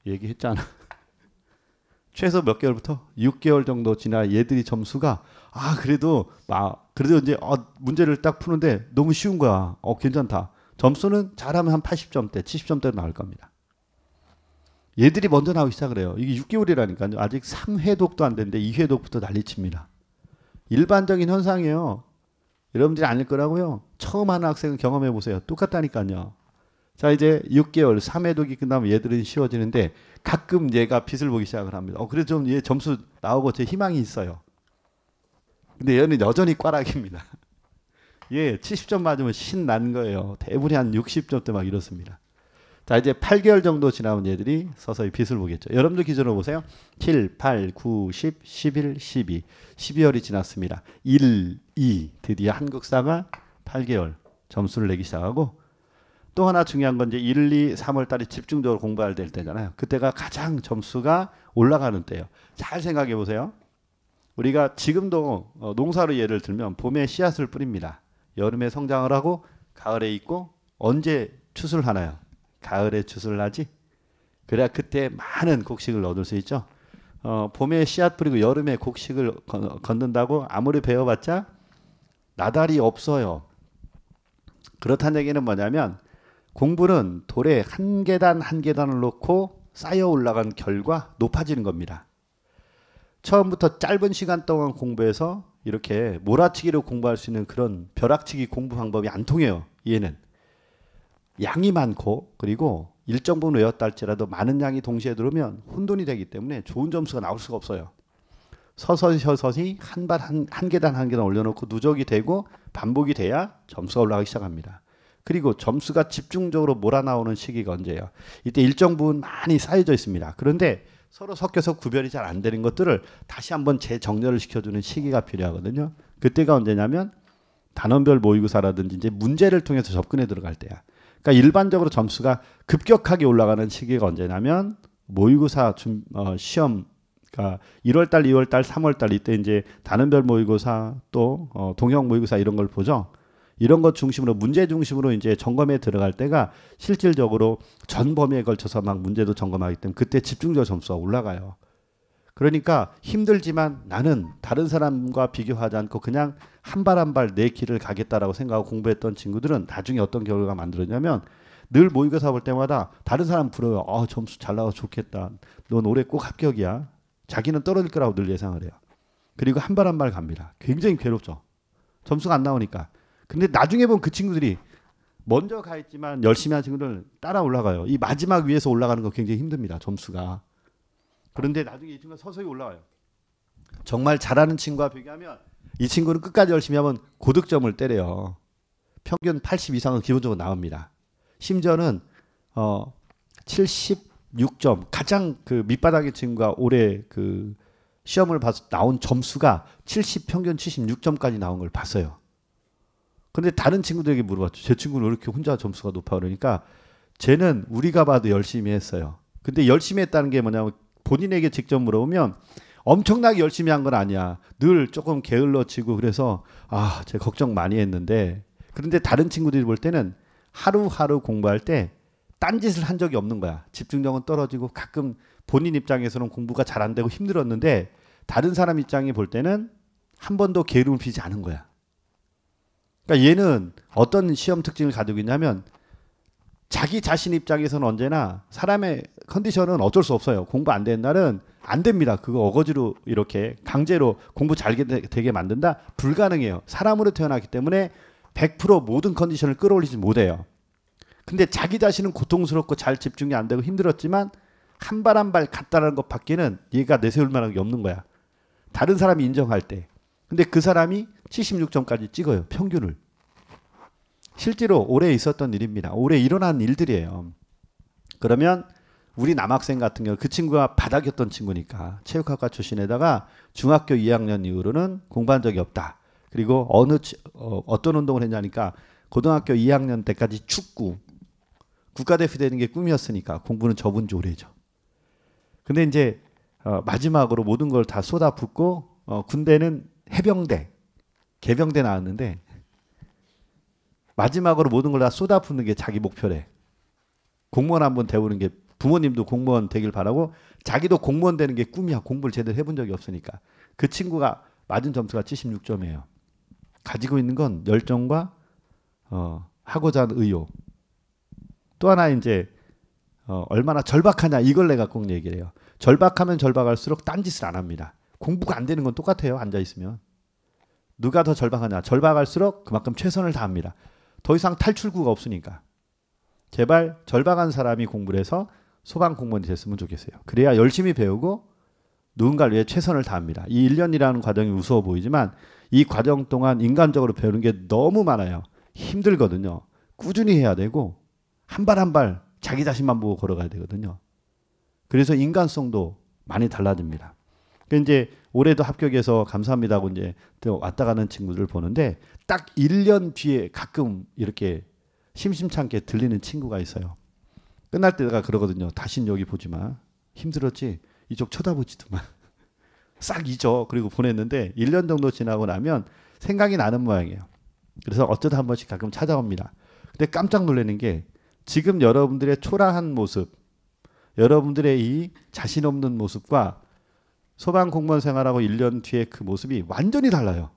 얘기했잖아. 최소 몇 개월부터 6개월 정도 지나 얘들이 점수가 아 그래도 막 그래도 이제 어, 문제를 딱 푸는데 너무 쉬운 거야. 어 괜찮다. 점수는 잘하면 한 80점대, 70점대로 나올 겁니다. 얘들이 먼저 나오기 시작을 해요. 이게 6개월이라니까요. 아직 3회독도 안 됐는데 2회독부터 난리칩니다. 일반적인 현상이에요. 여러분들이 아닐 거라고요. 처음 하는 학생은 경험해 보세요. 똑같다니까요. 자, 이제 6개월, 3회독이 끝나면 그 얘들은 쉬워지는데 가끔 얘가 빛을 보기 시작을 합니다. 어, 그래서 좀얘 점수 나오고 제 희망이 있어요. 근데 얘는 여전히 꽈락입니다. 예, 70점 맞으면 신난 거예요. 대부분이 한 60점대 막 이렇습니다. 자, 이제 8개월 정도 지나면 얘들이 서서히 빛을 보겠죠. 여러분들 기준으로 보세요. 7, 8, 9, 10, 11, 12. 12월이 지났습니다. 1, 2. 드디어 한국사가 8개월 점수를 내기 시작하고 또 하나 중요한 건 이제 1, 2, 3월 달에 집중적으로 공부할 될 때잖아요. 그때가 가장 점수가 올라가는 때예요. 잘 생각해 보세요. 우리가 지금도 어, 농사로 예를 들면 봄에 씨앗을 뿌립니다. 여름에 성장을 하고 가을에 있고 언제 추수를 하나요? 가을에 추수를 하지. 그래야 그때 많은 곡식을 얻을 수 있죠. 어, 봄에 씨앗 뿌리고 여름에 곡식을 걷는다고 아무리 배워봤자 나달이 없어요. 그렇다는 얘기는 뭐냐면 공부는 돌에 한 계단 한 계단을 놓고 쌓여 올라간 결과 높아지는 겁니다. 처음부터 짧은 시간 동안 공부해서 이렇게 몰아치기로 공부할 수 있는 그런 벼락치기 공부 방법이 안 통해요. 얘는 양이 많고 그리고 일정 부분 외웠다 할지라도 많은 양이 동시에 들어오면 혼돈이 되기 때문에 좋은 점수가 나올 수가 없어요. 서서히 서서히 한발한한 계단 한 계단 올려놓고 누적이 되고 반복이 돼야 점수가 올라가기 시작합니다. 그리고 점수가 집중적으로 몰아나오는 시기가 언제예요? 이때 일정 부분 많이 쌓여져 있습니다. 그런데 서로 섞여서 구별이 잘 안 되는 것들을 다시 한번 재정렬을 시켜주는 시기가 필요하거든요. 그때가 언제냐면 단원별 모의고사라든지 이제 문제를 통해서 접근해 들어갈 때야. 그러니까 일반적으로 점수가 급격하게 올라가는 시기가 언제냐면 모의고사 준, 어, 시험 그러니까 1월 달, 2월 달, 3월 달 이때 이제 단원별 모의고사 또 어, 동형 모의고사 이런 걸 보죠. 이런 것 중심으로 문제 중심으로 이제 점검에 들어갈 때가 실질적으로 전 범위에 걸쳐서 막 문제도 점검하기 때문에 그때 집중적 점수가 올라가요. 그러니까 힘들지만 나는 다른 사람과 비교하지 않고 그냥 한 발 한 발 내 길을 가겠다라고 생각하고 공부했던 친구들은 나중에 어떤 결과가 만들었냐면늘 모의고사 볼 때마다 다른 사람 부러워요. 어, 점수 잘 나와 좋겠다. 넌 올해 꼭 합격이야. 자기는 떨어질 거라고 늘 예상을 해요. 그리고 한 발 한 발 갑니다. 굉장히 괴롭죠. 점수가 안 나오니까. 근데 나중에 보면 그 친구들이 먼저 가 있지만 열심히 한 친구들 따라 올라가요. 이 마지막 위에서 올라가는 거 굉장히 힘듭니다. 점수가. 그런데 나중에 이 친구가 서서히 올라와요. 정말 잘하는 친구와 비교하면 이 친구는 끝까지 열심히 하면 고득점을 때려요. 평균 80 이상은 기본적으로 나옵니다. 심지어는 어 76점 가장 그 밑바닥의 친구가 올해 그 시험을 봐서 나온 점수가 70 평균 76점까지 나온 걸 봤어요. 근데 다른 친구들에게 물어봤죠. 제 친구는 왜 이렇게 혼자 점수가 높아 그러니까 쟤는 우리가 봐도 열심히 했어요. 근데 열심히 했다는 게 뭐냐면 본인에게 직접 물어보면 엄청나게 열심히 한 건 아니야. 늘 조금 게을러치고 그래서 아, 제가 걱정 많이 했는데 그런데 다른 친구들이 볼 때는 하루하루 공부할 때 딴짓을 한 적이 없는 거야. 집중력은 떨어지고 가끔 본인 입장에서는 공부가 잘 안 되고 힘들었는데 다른 사람 입장에 볼 때는 한 번도 게으름을 피지 않은 거야. 그러니까 얘는 어떤 시험 특징을 가지고 있냐면 자기 자신 입장에서는 언제나 사람의 컨디션은 어쩔 수 없어요. 공부 안 되는 날은 안 됩니다. 그거 어거지로 이렇게 강제로 공부 잘 되게 만든다? 불가능해요. 사람으로 태어나기 때문에 100% 모든 컨디션을 끌어올리지 못해요. 근데 자기 자신은 고통스럽고 잘 집중이 안 되고 힘들었지만 한 발 한 발 갔다라는 것 밖에는 얘가 내세울 만한 게 없는 거야. 다른 사람이 인정할 때. 근데 그 사람이 76점까지 찍어요. 평균을. 실제로 올해 있었던 일입니다. 올해 일어난 일들이에요. 그러면 우리 남학생 같은 경우 그 친구가 바닥이었던 친구니까 체육학과 출신에다가 중학교 2학년 이후로는 공부한 적이 없다. 그리고 어느 어, 떤 운동을 했냐니까 고등학교 2학년 때까지 축구 국가대표 되는 게 꿈이었으니까 공부는 접은 지 오래죠. 근데 이제 어, 마지막으로 모든 걸 다 쏟아붓고 어, 군대는 해병대 개병대 나왔는데 마지막으로 모든 걸 다 쏟아붓는 게 자기 목표래. 공무원 한번 되보는게 부모님도 공무원 되길 바라고 자기도 공무원 되는 게 꿈이야. 공부를 제대로 해본 적이 없으니까. 그 친구가 맞은 점수가 76점이에요. 가지고 있는 건 열정과 어, 하고자 하는 의욕. 또 하나 이제 어, 얼마나 절박하냐 이걸 내가 꼭 얘기해요. 를 절박하면 절박할수록 딴짓을 안 합니다. 공부가 안 되는 건 똑같아요. 앉아 있으면. 누가 더 절박하냐? 절박할수록 그만큼 최선을 다합니다. 더 이상 탈출구가 없으니까. 제발 절박한 사람이 공부를 해서 소방 공무원이 됐으면 좋겠어요. 그래야 열심히 배우고 누군가를 위해 최선을 다합니다. 이 1년이라는 과정이 우스워 보이지만 이 과정 동안 인간적으로 배우는 게 너무 많아요. 힘들거든요. 꾸준히 해야 되고 한 발 한 발 자기 자신만 보고 걸어가야 되거든요. 그래서 인간성도 많이 달라집니다. 그 이제 올해도 합격해서 감사합니다고 이제 왔다 가는 친구들을 보는데 딱 1년 뒤에 가끔 이렇게 심심찮게 들리는 친구가 있어요. 끝날 때가 그러거든요. 다신 여기 보지 마. 힘들었지? 이쪽 쳐다보지도 마. 싹 잊어. 그리고 보냈는데 1년 정도 지나고 나면 생각이 나는 모양이에요. 그래서 어쩌다 한 번씩 가끔 찾아옵니다. 근데 깜짝 놀라는 게 지금 여러분들의 초라한 모습, 여러분들의 이 자신 없는 모습과 소방 공무원 생활하고 1년 뒤에 그 모습이 완전히 달라요.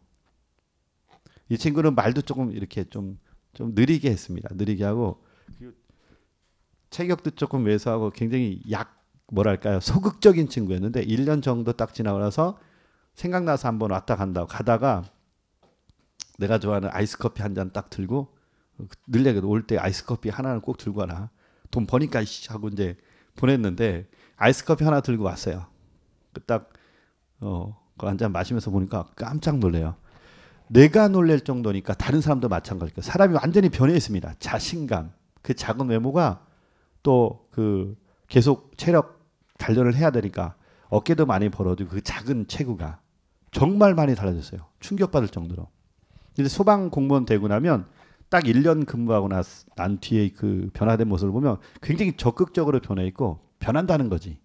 이 친구는 말도 조금 이렇게 좀, 좀 느리게 했습니다. 느리게 하고 체격도 조금 왜소하고 굉장히 약 뭐랄까요 소극적인 친구였는데 1년 정도 딱 지나고 나서 생각나서 한번 왔다 간다고 가다가 내가 좋아하는 아이스 커피 한 잔 딱 들고 늘 얘기도 올 때 아이스 커피 하나는 꼭 들고 와라 돈 버니까 하고 이제 보냈는데 아이스 커피 하나 들고 왔어요 딱 어, 그 한잔 마시면서 보니까 깜짝 놀래요. 내가 놀랄 정도니까 다른 사람도 마찬가지고 사람이 완전히 변해 있습니다. 자신감, 그 작은 외모가 또 그 계속 체력 단련을 해야 되니까 어깨도 많이 벌어지고 그 작은 체구가 정말 많이 달라졌어요. 충격받을 정도로. 근데 소방 공무원 되고 나면 딱 1년 근무하고 난 뒤에 그 변화된 모습을 보면 굉장히 적극적으로 변해 있고 변한다는 거지.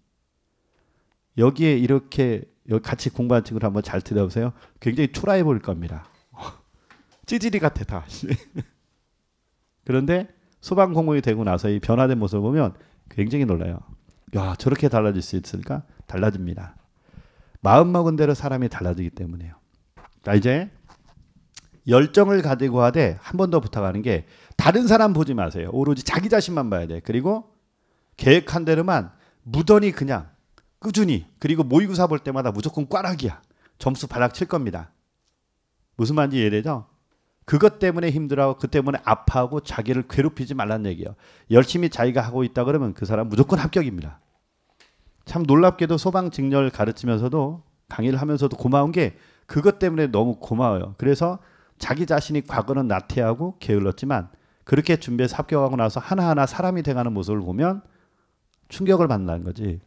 여기에 이렇게 같이 공부한 친구를 한번 잘 들여보세요. 굉장히 초라해 보일 겁니다. 찌질이 같아 다. 그런데 소방공무원이 되고 나서 이 변화된 모습을 보면 굉장히 놀라요. 야 저렇게 달라질 수 있을까? 달라집니다. 마음 먹은 대로 사람이 달라지기 때문에요. 자 이제 열정을 가지고 하되 한 번 더 부탁하는 게 다른 사람 보지 마세요. 오로지 자기 자신만 봐야 돼. 그리고 계획한 대로만 무던히 그냥 꾸준히 그리고 모의고사 볼 때마다 무조건 꽈락이야. 점수 바닥 칠 겁니다. 무슨 말인지 이해되죠? 그것 때문에 힘들어하고 그 때문에 아파하고 자기를 괴롭히지 말란 얘기예요. 열심히 자기가 하고 있다 그러면 그 사람 무조건 합격입니다. 참 놀랍게도 소방 직렬 가르치면서도 강의를 하면서도 고마운 게 그것 때문에 너무 고마워요. 그래서 자기 자신이 과거는 나태하고 게을렀지만 그렇게 준비해서 합격하고 나서 하나하나 사람이 돼가는 모습을 보면 충격을 받는다는 거지.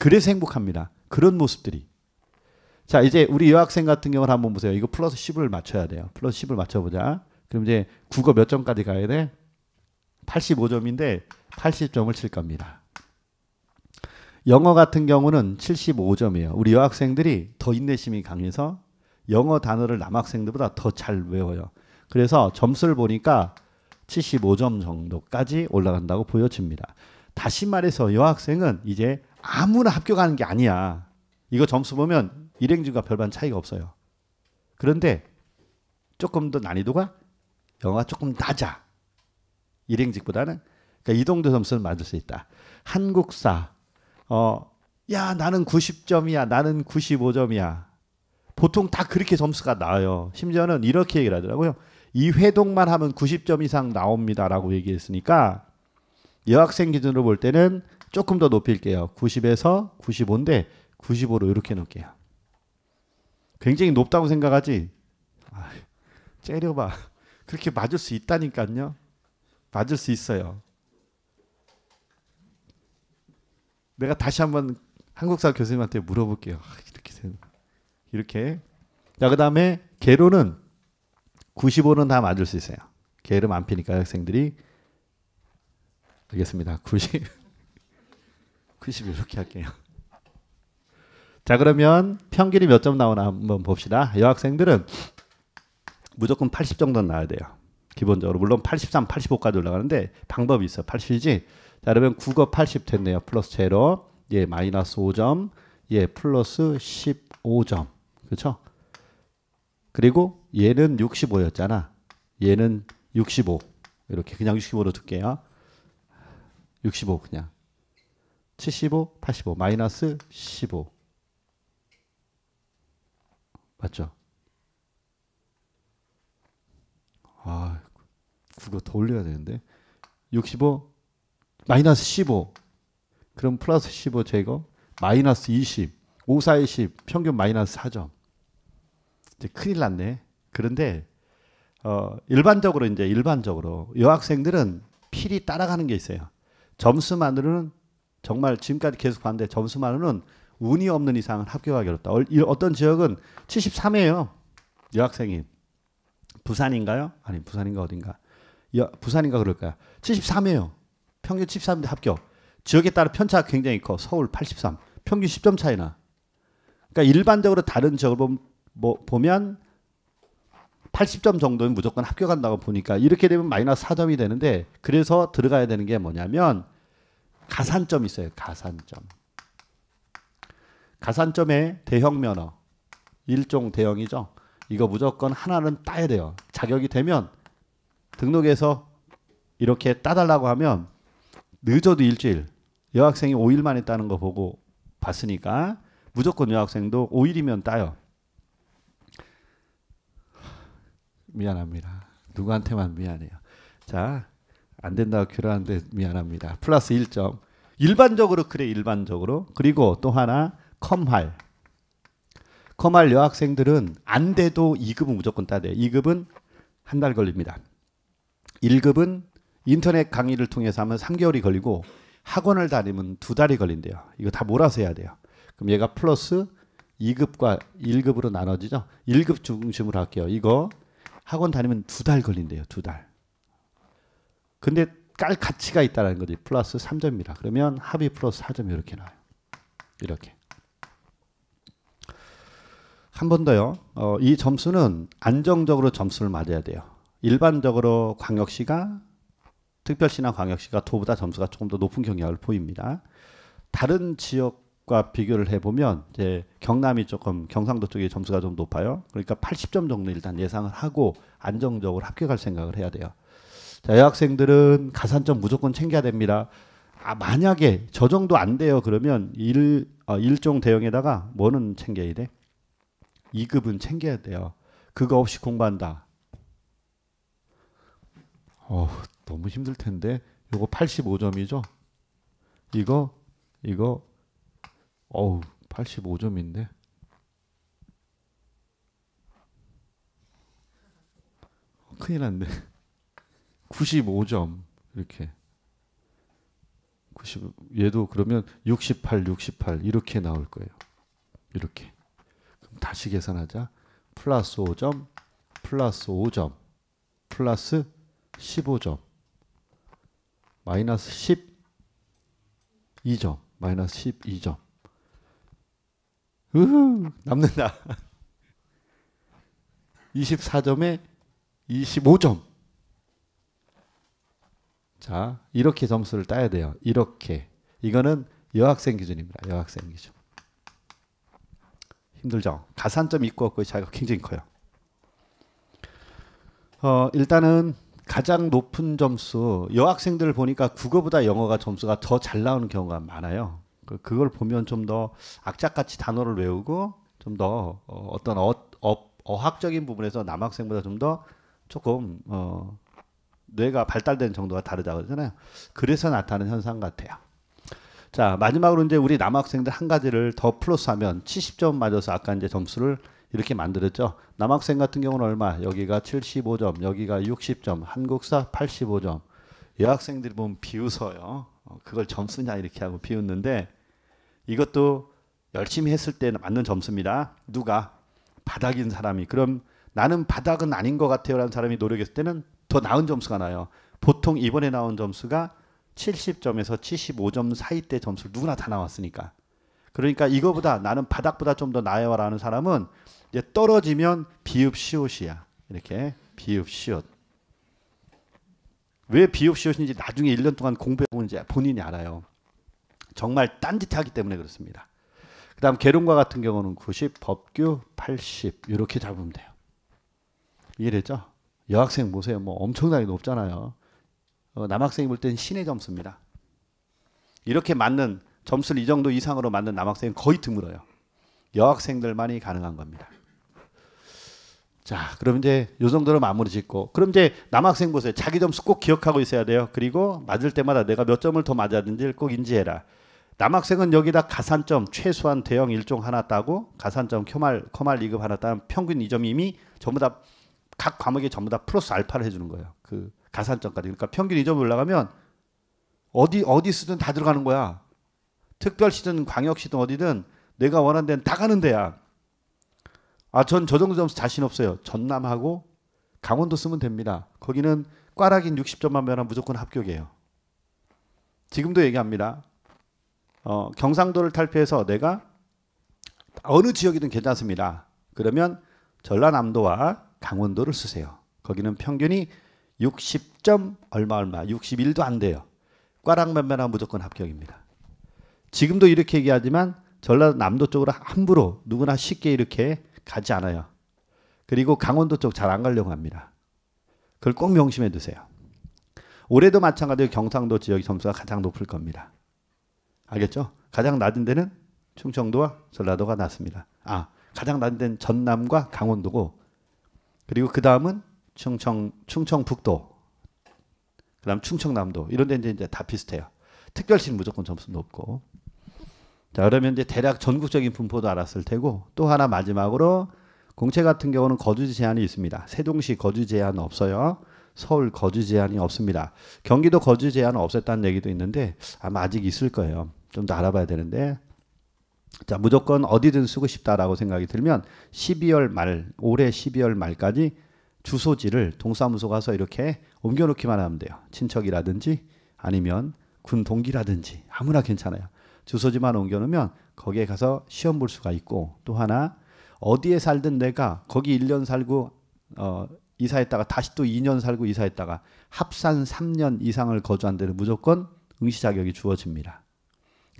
그래서 행복합니다. 그런 모습들이. 자, 이제 우리 여학생 같은 경우를 한번 보세요. 이거 플러스 10을 맞춰야 돼요. 플러스 10을 맞춰보자. 그럼 이제 국어 몇 점까지 가야 돼? 85점인데 80점을 칠 겁니다. 영어 같은 경우는 75점이에요. 우리 여학생들이 더 인내심이 강해서 영어 단어를 남학생들보다 더 잘 외워요. 그래서 점수를 보니까 75점 정도까지 올라간다고 보여집니다. 다시 말해서 여학생은 이제 아무나 합격하는 게 아니야. 이거 점수 보면 일행주과 별반 차이가 없어요. 그런데 조금 더 난이도가 영어가 조금 낮아. 일행직보다는 그러니까 이동도 점수는 만들 수 있다. 한국사 어, 야 나는 90점이야 나는 95점이야 보통 다 그렇게 점수가 나와요 심지어는 이렇게 얘기를 하더라고요 이 회동만 하면 90점 이상 나옵니다라고 얘기했으니까 여학생 기준으로 볼 때는 조금 더 높일게요. 90에서 95인데 95로 이렇게 놓을게요. 굉장히 높다고 생각하지? 아, 째려봐. 그렇게 맞을 수 있다니까요. 맞을 수 있어요. 내가 다시 한번 한국사 교수님한테 물어볼게요. 아, 이렇게 이렇게. 자, 그다음에 개로는 95는 다 맞을 수 있어요. 개름 안 피니까 학생들이 알겠습니다. 90 90 그 이렇게 할게요. 자 그러면 평균이 몇 점 나오나 한번 봅시다. 여학생들은 무조건 80 정도는 나와야 돼요. 기본적으로 물론 83, 85까지 올라가는데 방법이 있어. 80이지. 자 그러면 국어 80 됐네요. 플러스 제로, 예 마이너스 5점, 예 플러스 15점, 그렇죠? 그리고 얘는 65였잖아. 얘는 65 이렇게 그냥 65로 둘게요. 65 그냥. 75, 85 마이너스 15 맞죠? 아, 그거 더 올려야 되는데 65 마이너스 15 그럼 플러스 15 제거 마이너스 20 5, 4, 20 평균 마이너스 4점 이제 큰일 났네 그런데 어, 일반적으로 이제 일반적으로 여학생들은 필이 따라가는 게 있어요 점수만으로는 정말 지금까지 계속 봤는데 점수만으로는 운이 없는 이상은 합격하기 어렵다. 어떤 지역은 73이에요. 여학생이 부산인가요? 아니 부산인가 어딘가 여, 부산인가 그럴까요? 73이에요. 평균 73인데 합격. 지역에 따라 편차가 굉장히 커. 서울 83. 평균 10점 차이나. 그러니까 일반적으로 다른 지역을 보 뭐, 보면 80점 정도면 무조건 합격한다고 보니까 이렇게 되면 마이너스 4점이 되는데 그래서 들어가야 되는 게 뭐냐면 가산점이 있어요. 가산점. 가산점에 대형 면허. 일종 대형이죠. 이거 무조건 하나는 따야 돼요. 자격이 되면 등록해서 이렇게 따달라고 하면 늦어도 일주일. 여학생이 5일 만에 다는거 보고 봤으니까 무조건 여학생도 5일이면 따요. 미안합니다. 누구한테만 미안해요. 자, 안 된다고 교하는데 미안합니다. 플러스 1점. 일반적으로 그래 일반적으로. 그리고 또 하나 컴할. 컴할 여학생들은 안 돼도 2급은 무조건 따야 돼 2급은 한 달 걸립니다. 1급은 인터넷 강의를 통해서 하면 3개월이 걸리고 학원을 다니면 두 달이 걸린대요. 이거 다 몰아서 해야 돼요. 그럼 얘가 플러스 2급과 1급으로 나눠지죠. 1급 중심으로 할게요. 이거 학원 다니면 두 달 걸린대요. 두 달. 근데 깔 가치가 있다는 거지. 플러스 3점이라. 그러면 합이 플러스 4점 이렇게 나와요. 이렇게. 한 번 더요. 어, 이 점수는 안정적으로 점수를 맞아야 돼요. 일반적으로 광역시가 특별시나 광역시가 도보다 점수가 조금 더 높은 경향을 보입니다. 다른 지역과 비교를 해보면 이제 경남이 조금 경상도 쪽에 점수가 좀 높아요. 그러니까 80점 정도 일단 예상을 하고 안정적으로 합격할 생각을 해야 돼요. 자, 여학생들은 가산점 무조건 챙겨야 됩니다. 아, 만약에 저 정도 안 돼요. 그러면 일, 어, 일종 대형에다가 뭐는 챙겨야 돼? 2급은 챙겨야 돼요. 그거 없이 공부한다. 어, 너무 힘들 텐데. 요거 85점이죠? 이거 이거 어우 85점인데. 큰일 났네. 95점 이렇게 90 얘도 그러면 68 68 이렇게 나올 거예요. 이렇게. 그럼 다시 계산하자. 플러스 5점 플러스 5점 플러스 15점 마이너스 12점 마이너스 12점 으 남는다 24점에 25점 자, 이렇게 점수를 따야 돼요. 이렇게. 이거는 여학생 기준입니다. 여학생 기준. 힘들죠? 가산점 있고 없고의 차이가 굉장히 커요. 어, 일단은 가장 높은 점수, 여학생들 을 보니까 국어보다 영어가 점수가 더 잘 나오는 경우가 많아요. 그, 그걸 보면 좀 더 악착같이 단어를 외우고 좀 더 어, 어떤 어, 어, 어학적인 부분에서 남학생보다 좀 더 조금 어, 뇌가 발달된 정도가 다르다 그러잖아요. 그래서 나타나는 현상 같아요. 자, 마지막으로 이제 우리 남학생들 한 가지를 더 플러스하면 70점 맞아서 아까 이제 점수를 이렇게 만들었죠. 남학생 같은 경우는 얼마? 여기가 75점, 여기가 60점, 한국사 85점. 여학생들이 보면 비웃어요. 어, 그걸 점수냐 이렇게 하고 비웃는데 이것도 열심히 했을 때 맞는 점수입니다. 누가 바닥인 사람이 그럼 나는 바닥은 아닌 것 같아요라는 사람이 노력했을 때는 더 나은 점수가 나요. 보통 이번에 나온 점수가 70점에서 75점 사이 때 점수를 누구나 다 나왔으니까. 그러니까 이거보다 나는 바닥보다 좀 더 나아요라는 사람은 이제 떨어지면 비읍시옷이야. 이렇게 비읍시옷. 왜 비읍시옷인지 나중에 1년 동안 공부해보면 이제 본인이 알아요. 정말 딴짓하기 때문에 그렇습니다. 그 다음 계룡과 같은 경우는 90, 법규 80 이렇게 잡으면 돼요. 이해됐죠? 여학생 보세요. 뭐 엄청나게 높잖아요. 어, 남학생이 볼 땐 신의 점수입니다. 이렇게 맞는 점수를 이 정도 이상으로 맞는 남학생은 거의 드물어요. 여학생들만이 가능한 겁니다. 자, 그럼 이제 요 정도로 마무리 짓고, 그럼 이제 남학생 보세요. 자기 점수 꼭 기억하고 있어야 돼요. 그리고 맞을 때마다 내가 몇 점을 더 맞았는지를 꼭 인지해라. 남학생은 여기다 가산점 최소한 대형 일종 하나 따고 가산점 커말 커말 2급 하나 따면 평균 2점 이미 전부 다각 과목에 전부 다 플러스 알파를 해주는 거예요. 그 가산점까지. 그러니까 평균 이점 올라가면 어디 어디 쓰든 다 들어가는 거야. 특별시든 광역시든 어디든 내가 원하는 데는 다 가는 데야. 아, 전 저 정도 점수 자신 없어요. 전남하고 강원도 쓰면 됩니다. 거기는 꽈락인 60점만 면한 무조건 합격이에요. 지금도 얘기합니다. 어, 경상도를 탈피해서 내가 어느 지역이든 괜찮습니다. 그러면 전라남도와 강원도를 쓰세요. 거기는 평균이 60점 얼마 얼마 61도 안 돼요. 꽈락면면하 무조건 합격입니다. 지금도 이렇게 얘기하지만 전라도 남도 쪽으로 함부로 누구나 쉽게 이렇게 가지 않아요. 그리고 강원도 쪽 잘 안 가려고 합니다. 그걸 꼭 명심해 두세요. 올해도 마찬가지로 경상도 지역이 점수가 가장 높을 겁니다. 알겠죠? 가장 낮은 데는 충청도와 전라도가 낮습니다. 아, 가장 낮은 데는 전남과 강원도고 그리고 그 다음은 충청 충청북도, 그다음 충청남도 이런 데 이제 다 비슷해요. 특별시는 무조건 점수 높고. 자 그러면 이제 대략 전국적인 분포도 알았을 테고 또 하나 마지막으로 공채 같은 경우는 거주지 제한이 있습니다. 세종시 거주 제한 없어요. 서울 거주 제한이 없습니다. 경기도 거주 제한은 없앴다는 얘기도 있는데 아마 아직 있을 거예요. 좀 더 알아봐야 되는데 자, 무조건 어디든 쓰고 싶다라고 생각이 들면 12월 말, 올해 12월 말까지 주소지를 동사무소 가서 이렇게 옮겨놓기만 하면 돼요. 친척이라든지 아니면 군 동기라든지 아무나 괜찮아요. 주소지만 옮겨놓으면 거기에 가서 시험 볼 수가 있고 또 하나 어디에 살든 내가 거기 1년 살고 어, 이사했다가 다시 또 2년 살고 이사했다가 합산 3년 이상을 거주한 데는 무조건 응시 자격이 주어집니다.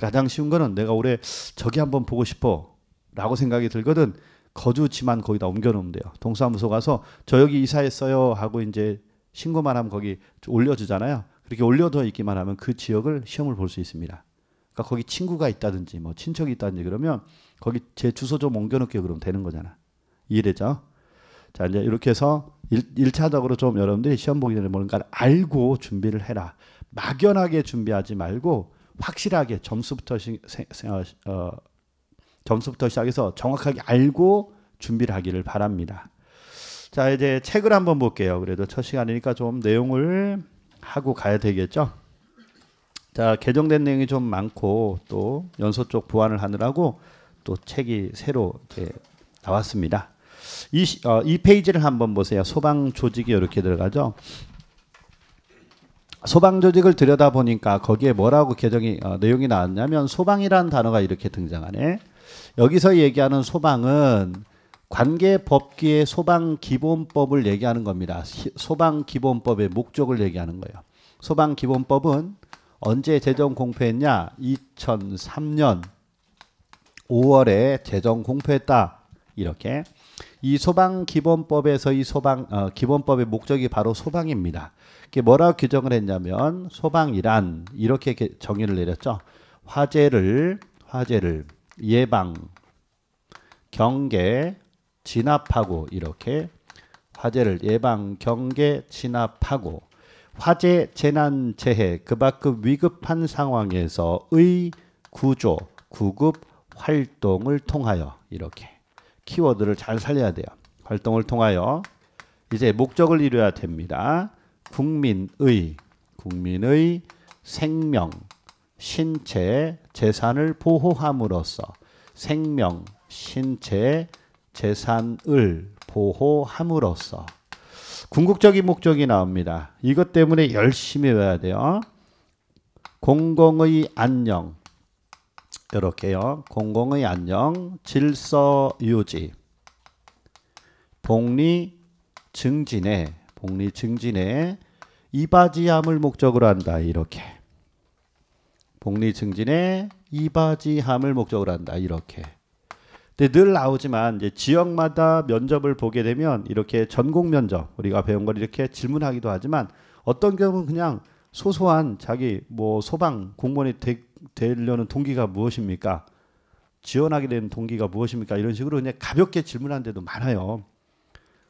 가장 쉬운 거는 내가 올해 저기 한번 보고 싶어 라고 생각이 들거든 거주지만 거기다 옮겨놓으면 돼요. 동사무소 가서 저 여기 이사했어요 하고 이제 신고만 하면 거기 올려주잖아요. 그렇게 올려둬 있기만 하면 그 지역을 시험을 볼 수 있습니다. 그러니까 거기 친구가 있다든지 뭐 친척이 있다든지 그러면 거기 제 주소 좀옮겨놓게 그러면 되는 거잖아. 이해되죠? 자 이제 이렇게 해서 일, 차적으로좀 여러분들이 시험 보기 전에 뭔가를 알고 준비를 해라. 막연하게 준비하지 말고 확실하게 점수부터 시, 세, 세, 어, 어, 점수부터 시작해서 정확하게 알고 준비를 하기를 바랍니다. 자 이제 책을 한번 볼게요. 그래도 첫 시간이니까 좀 내용을 하고 가야 되겠죠. 자 개정된 내용이 좀 많고 또 연소 쪽 보완을 하느라고 또 책이 새로 나왔습니다. 이, 어, 이 페이지를 한번 보세요. 소방 조직이 이렇게 들어가죠. 소방 조직을 들여다 보니까 거기에 뭐라고 개정이 어, 내용이 나왔냐면 소방이라는 단어가 이렇게 등장하네. 여기서 얘기하는 소방은 관계 법규의 소방 기본법을 얘기하는 겁니다. 소방 기본법의 목적을 얘기하는 거예요. 소방 기본법은 언제 재정 공표했냐? 2003년 5월에 재정 공표했다. 이렇게 이 소방 기본법에서 이 소방 어, 기본법의 목적이 바로 소방입니다. 이게 뭐라 규정을 했냐면 소방이란 이렇게 정의를 내렸죠. 화재를 화재를 예방, 경계, 진압하고 이렇게 화재를 예방, 경계, 진압하고 화재, 재난, 재해, 그밖의 위급한 상황에서의 구조, 구급, 활동을 통하여 이렇게 키워드를 잘 살려야 돼요. 활동을 통하여 이제 목적을 이루어야 됩니다. 국민의 국민의 생명, 신체, 재산을 보호함으로써 생명, 신체, 재산을 보호함으로써 궁극적인 목적이 나옵니다. 이것 때문에 열심히 외야 돼요. 공공의 안녕 이렇게요. 공공의 안녕, 질서 유지, 복리 증진에 복리 증진에 이바지함을 목적으로 한다. 이렇게. 복리 증진에 이바지함을 목적으로 한다. 이렇게. 근데 늘 나오지만 이제 지역마다 면접을 보게 되면 이렇게 전공 면접 우리가 배운 걸 이렇게 질문하기도 하지만 어떤 경우는 그냥 소소한 자기 뭐 소방 공무원이 되, 되려는 동기가 무엇입니까? 지원하게 되는 동기가 무엇입니까? 이런 식으로 그냥 가볍게 질문한 데도 많아요.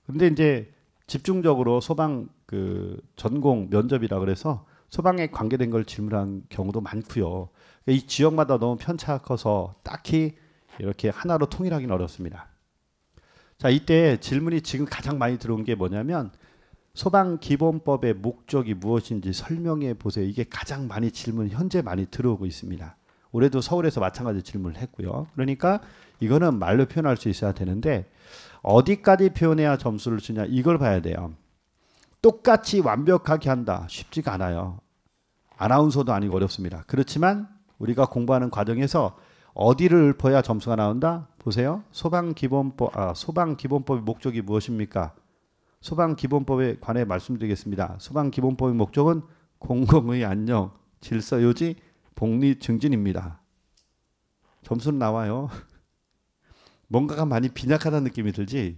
근데 이제 집중적으로 소방 그 전공 면접이라 그래서 소방에 관계된 걸 질문한 경우도 많고요. 이 지역마다 너무 편차가 커서 딱히 이렇게 하나로 통일하기는 어렵습니다. 자, 이때 질문이 지금 가장 많이 들어온 게 뭐냐면 소방 기본법의 목적이 무엇인지 설명해 보세요. 이게 가장 많이 질문 현재 많이 들어오고 있습니다. 올해도 서울에서 마찬가지 질문을 했고요. 그러니까 이거는 말로 표현할 수 있어야 되는데 어디까지 표현해야 점수를 주냐 이걸 봐야 돼요. 똑같이 완벽하게 한다 쉽지가 않아요. 아나운서도 아니고 어렵습니다. 그렇지만 우리가 공부하는 과정에서 어디를 읊어야 점수가 나온다? 보세요. 소방 기본법 아, 소방 기본법의 목적이 무엇입니까? 소방 기본법에 관해 말씀드리겠습니다. 소방 기본법의 목적은 공공의 안녕, 질서 유지, 복리 증진입니다. 점수는 나와요. 뭔가가 많이 빈약하다는 느낌이 들지.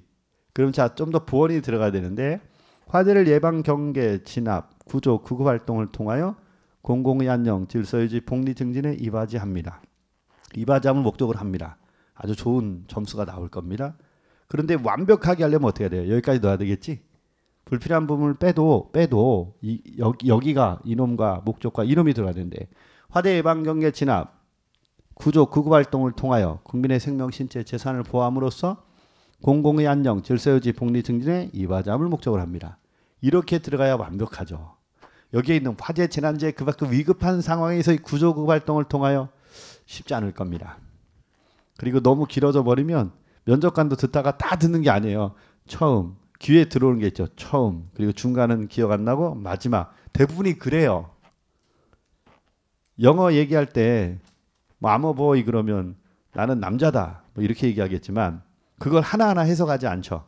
그럼 자 좀더 부원이 들어가야 되는데 화재를 예방 경계 진압 구조 구급 활동을 통하여 공공의 안녕 질서유지 복리 증진에 이바지합니다. 이바지함을 목적으로 합니다. 아주 좋은 점수가 나올 겁니다. 그런데 완벽하게 하려면 어떻게 해야 돼요? 여기까지 넣어야 되겠지? 불필요한 부분을 빼도 빼도 이, 여기, 가 이놈과 목적과 이놈이 들어가야 되는데 화재 예방 경계 진압 구조 구급 활동을 통하여 국민의 생명 신체 재산을 보호함으로써 공공의 안녕 질서유지 복리 증진에 이바잠을 목적으로 합니다. 이렇게 들어가야 완벽하죠. 여기에 있는 화재 재난재 그만큼 위급한 상황에서의 구조 구급 활동을 통하여 쉽지 않을 겁니다. 그리고 너무 길어져 버리면 면접관도 듣다가 다 듣는 게 아니에요. 처음 귀에 들어오는 게 있죠. 처음 그리고 중간은 기억 안 나고 마지막 대부분이 그래요. 영어 얘기할 때뭐 암어보이 그러면 나는 남자다 뭐 이렇게 얘기하겠지만 그걸 하나하나 해석하지 않죠.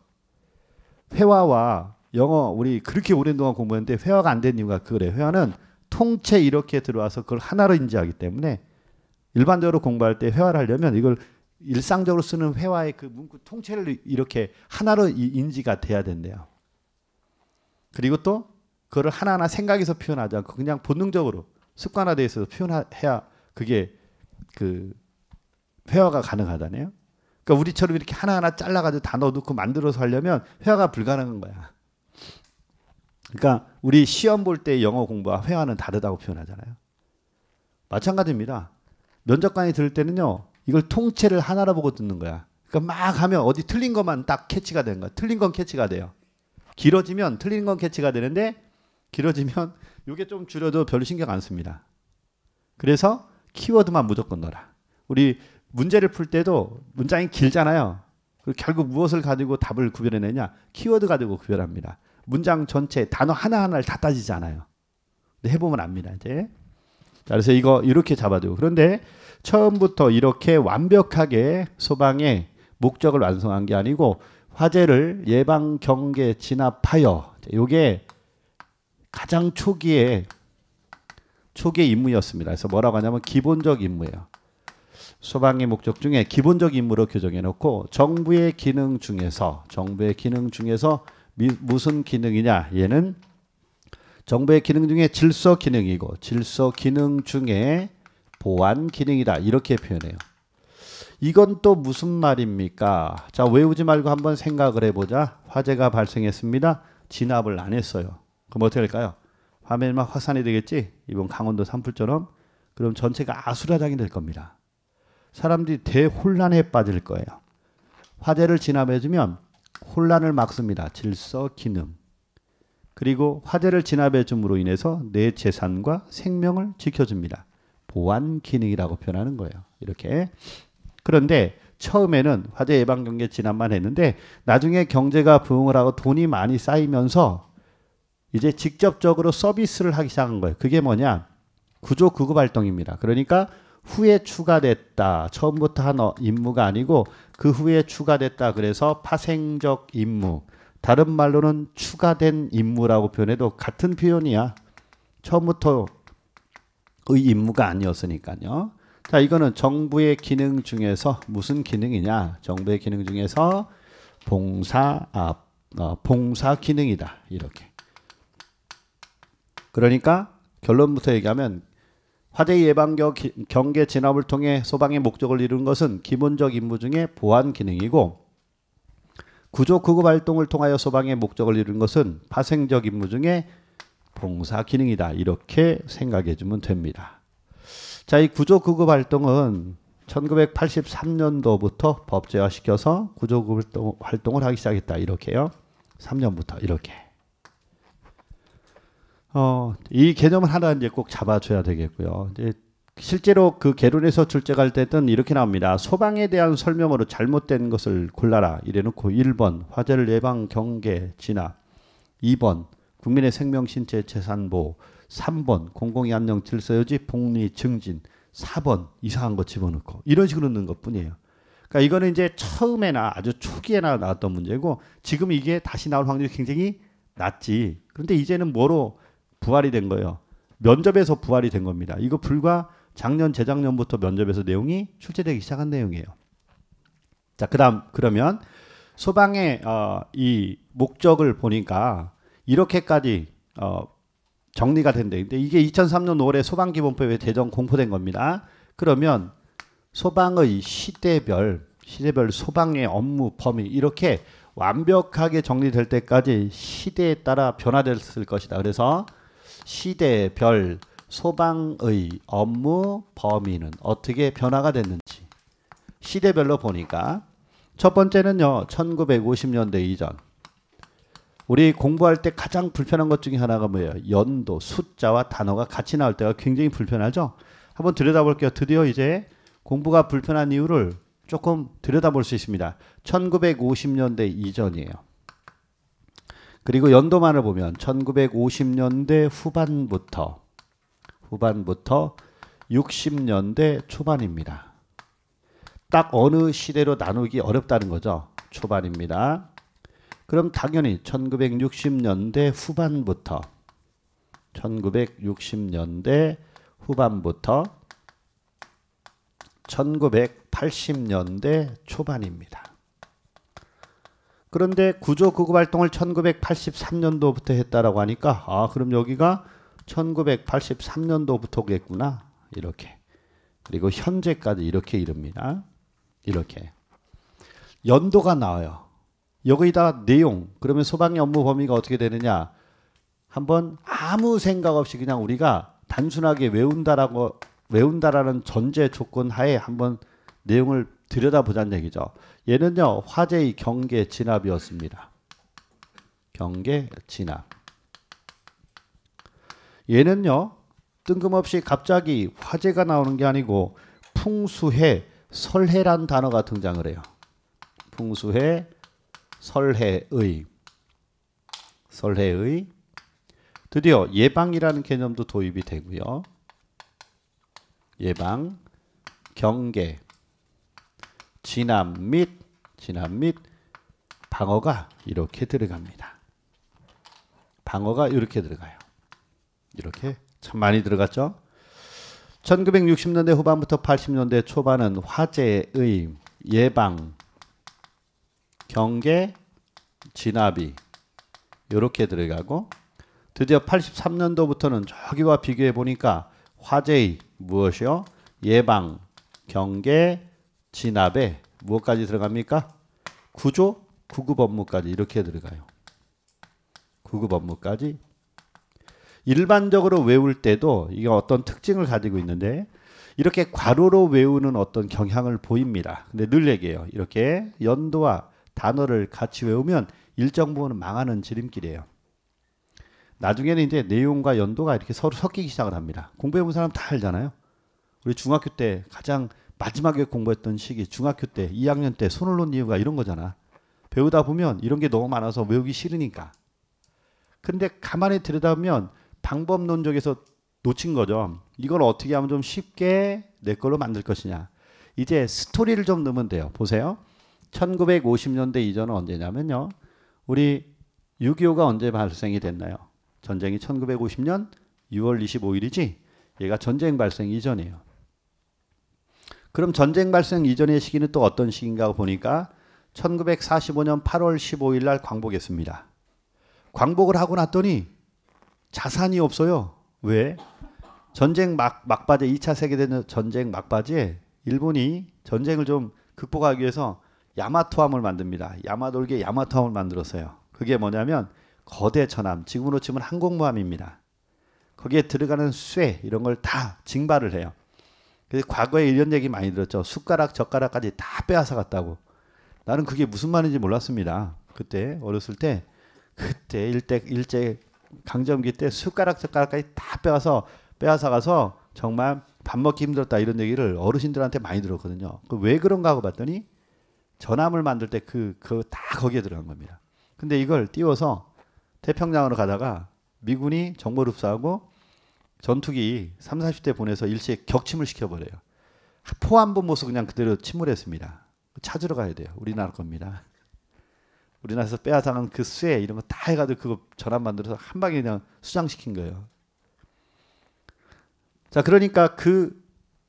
회화와 영어 우리 그렇게 오랜 동안 공부했는데 회화가 안 된 이유가 그래. 회화는 통째 이렇게 들어와서 그걸 하나로 인지하기 때문에 일반적으로 공부할 때 회화를 하려면 이걸 일상적으로 쓰는 회화의 그 문구 통째를 이렇게 하나로 인지가 돼야 된대요. 그리고 또 그걸 하나하나 생각해서 표현하지 않고 그냥 본능적으로 습관화돼서 표현해야 그게 그 회화가 가능하다네요. 그러니까 우리처럼 이렇게 하나하나 잘라가지고 다 넣어놓고 만들어서 하려면 회화가 불가능한 거야. 그러니까 우리 시험 볼 때 영어 공부와 회화는 다르다고 표현하잖아요. 마찬가지입니다. 면접관이 들을 때는요, 이걸 통째를 하나로 보고 듣는 거야. 그러니까 막 하면 어디 틀린 것만 딱 캐치가 되는 거야. 틀린 건 캐치가 돼요. 길어지면 틀린 건 캐치가 되는데 길어지면 이게 좀 줄여도 별로 신경 안 씁니다. 그래서 키워드만 무조건 넣어라. 우리 문제를 풀 때도 문장이 길잖아요. 그 결국 무엇을 가지고 답을 구별해내냐? 키워드 가지고 구별합니다. 문장 전체 단어 하나하나를 다따지잖아요 근데 해보면 압니다. 이제. 자, 그래서 이거 이렇게 잡아두고 그런데 처음부터 이렇게 완벽하게 소방의 목적을 완성한 게 아니고 화재를 예방 경계 진압하여 요게 가장 초기에 초기 임무였습니다. 그래서 뭐라고 하냐면 기본적 임무예요. 소방의 목적 중에 기본적 임무로 규정해 놓고 정부의 기능 중에서 정부의 기능 중에서 미, 무슨 기능이냐? 얘는 정부의 기능 중에 질서 기능이고 질서 기능 중에 보안 기능이다. 이렇게 표현해요. 이건 또 무슨 말입니까? 자, 외우지 말고 한번 생각을 해보자. 화재가 발생했습니다. 진압을 안 했어요. 그럼 어떻게 될까요 화면이 막 확산이 되겠지? 이번 강원도 산불처럼 그럼 전체가 아수라장이 될 겁니다. 사람들이 대혼란에 빠질 거예요. 화재를 진압해주면 혼란을 막습니다. 질서, 기능. 그리고 화재를 진압해줌으로 인해서 내 재산과 생명을 지켜줍니다. 보안 기능이라고 표현하는 거예요. 이렇게. 그런데 처음에는 화재 예방 경계 진압만 했는데 나중에 경제가 부흥을 하고 돈이 많이 쌓이면서 이제 직접적으로 서비스를 하기 시작한 거예요. 그게 뭐냐? 구조 구급 활동입니다. 그러니까 후에 추가됐다. 처음부터 한 어, 임무가 아니고 그 후에 추가됐다. 그래서 파생적 임무. 다른 말로는 추가된 임무라고 표현해도 같은 표현이야. 처음부터의 임무가 아니었으니까요. 자, 이거는 정부의 기능 중에서 무슨 기능이냐? 정부의 기능 중에서 봉사 아, 어, 봉사 기능이다. 이렇게. 그러니까 결론부터 얘기하면 화재 예방격 경계 진압을 통해 소방의 목적을 이루는 것은 기본적 임무 중에 보안 기능이고 구조 구급 활동을 통하여 소방의 목적을 이루는 것은 파생적 임무 중에 봉사 기능이다. 이렇게 생각해 주면 됩니다. 자, 이 구조 구급 활동은 1983년도부터 법제화시켜서 구조 구급 활동을 하기 시작했다. 이렇게요. 3년부터 이렇게. 어, 이 개념을 하나 이제 꼭 잡아줘야 되겠고요. 이제 실제로 그 개론에서 출제할 때는 이렇게 나옵니다. 소방에 대한 설명으로 잘못된 것을 골라라. 이래놓고 1번 화재를 예방 경계 진화, 2번 국민의 생명 신체 재산 보호, 3번 공공의 안녕 질서 유지 복리 증진, 4번 이상한 거 집어넣고 이런 식으로 넣는 것뿐이에요. 그러니까 이거는 이제 처음에나 아주 초기에나 나왔던 문제고 지금 이게 다시 나올 확률이 굉장히 낮지. 그런데 이제는 뭐로 부활이 된 거예요. 면접에서 부활이 된 겁니다. 이거 불과 작년 재작년부터 면접에서 내용이 출제되기 시작한 내용이에요. 자, 그다음 그러면 소방의 어, 이 목적을 보니까 이렇게까지 어, 정리가 된대. 근데 이게 2003년 5월에 소방기본법에 대정 공포된 겁니다. 그러면 소방의 시대별 시대별 소방의 업무 범위 이렇게 완벽하게 정리될 때까지 시대에 따라 변화됐을 것이다. 그래서 시대별 소방의 업무 범위는 어떻게 변화가 됐는지 시대별로 보니까 첫 번째는요. 1950년대 이전 우리 공부할 때 가장 불편한 것 중에 하나가 뭐예요? 연도, 숫자와 단어가 같이 나올 때가 굉장히 불편하죠. 한번 들여다볼게요. 드디어 이제 공부가 불편한 이유를 조금 들여다볼 수 있습니다. 1950년대 이전이에요. 그리고 연도만을 보면 1950년대 후반부터 후반부터 60년대 초반입니다. 딱 어느 시대로 나누기 어렵다는 거죠. 초반입니다. 그럼 당연히 1960년대 후반부터 1960년대 후반부터 1980년대 초반입니다. 그런데 구조 구급 활동을 1983년도부터 했다라고 하니까 아 그럼 여기가 1983년도부터겠구나 이렇게 그리고 현재까지 이렇게 이릅니다 이렇게 연도가 나와요 여기다 내용 그러면 소방의 업무 범위가 어떻게 되느냐 한번 아무 생각 없이 그냥 우리가 단순하게 외운다라고 외운다라는 전제 조건 하에 한번 내용을 들여다보자는 얘기죠 얘는요 화재의 경계 진압이었습니다. 경계 진압. 얘는요 뜬금없이 갑자기 화재가 나오는 게 아니고 풍수해 설해란 단어가 등장을 해요. 풍수해 설해의 설해의 드디어 예방이라는 개념도 도입이 되고요. 예방, 경계, 진압 및 진압 및 방어가 이렇게 들어갑니다. 방어가 이렇게 들어가요. 이렇게 참 많이 들어갔죠. 1960년대 후반부터 80년대 초반은 화재의 예방, 경계, 진압이 이렇게 들어가고 드디어 83년도부터는 저기와 비교해 보니까 화재의 무엇이요? 예방, 경계, 진압에 무엇까지 들어갑니까? 구조, 구급 업무까지 이렇게 들어가요. 구급 업무까지. 일반적으로 외울 때도 이게 어떤 특징을 가지고 있는데 이렇게 괄호로 외우는 어떤 경향을 보입니다. 근데 늘 얘기해요. 이렇게 연도와 단어를 같이 외우면 일정 부분은 망하는 지름길이에요. 나중에는 이제 내용과 연도가 이렇게 서로 섞이기 시작을 합니다. 공부해본 사람 다 알잖아요. 우리 중학교 때 가장 마지막에 공부했던 시기 중학교 때 2학년 때 손을 놓은 이유가 이런 거잖아. 배우다 보면 이런 게 너무 많아서 외우기 싫으니까. 근데 가만히 들여다보면 방법론 적에서 놓친 거죠. 이걸 어떻게 하면 좀 쉽게 내 걸로 만들 것이냐. 이제 스토리를 좀 넣으면 돼요. 보세요. 1950년대 이전은 언제냐면요. 우리 6.25가 언제 발생이 됐나요? 전쟁이 1950년 6월 25일이지 얘가 전쟁 발생 이전이에요. 그럼 전쟁 발생 이전의 시기는 또 어떤 시기인가 보니까 1945년 8월 15일 날 광복했습니다. 광복을 하고 났더니 자산이 없어요. 왜? 전쟁 막, 막바지 2차 세계대전 전쟁 막바지에 일본이 전쟁을 좀 극복하기 위해서 야마토함을 만듭니다. 야마돌기 야마토함을 만들었어요. 그게 뭐냐면 거대 천함, 지금으로 치면 항공모함입니다. 거기에 들어가는 쇠 이런 걸 다 징발을 해요. 그래서 과거에 이런 얘기 많이 들었죠. 숟가락 젓가락까지 다 빼앗아 갔다고. 나는 그게 무슨 말인지 몰랐습니다. 그때 어렸을 때 그때 일대 일제 강점기 때 숟가락 젓가락까지 다 빼앗아 빼앗아 가서 정말 밥 먹기 힘들었다 이런 얘기를 어르신들한테 많이 들었거든요. 그 왜 그런가 하고 봤더니 전함을 만들 때 그 그 다 거기에 들어간 겁니다. 근데 이걸 띄워서 태평양으로 가다가 미군이 정보를 흡수하고 전투기 3, 0 40대 보내서 일시에 격침을 시켜버려요. 포함부 모습 그냥 그대로 침몰했습니다. 찾으러 가야 돼요. 우리나라 겁니다. 우리나라에서 빼앗아간 그쇠 이런 거 다 해가지고 그거 전환 만들어서 한 방에 그냥 수장시킨 거예요. 자 그러니까 그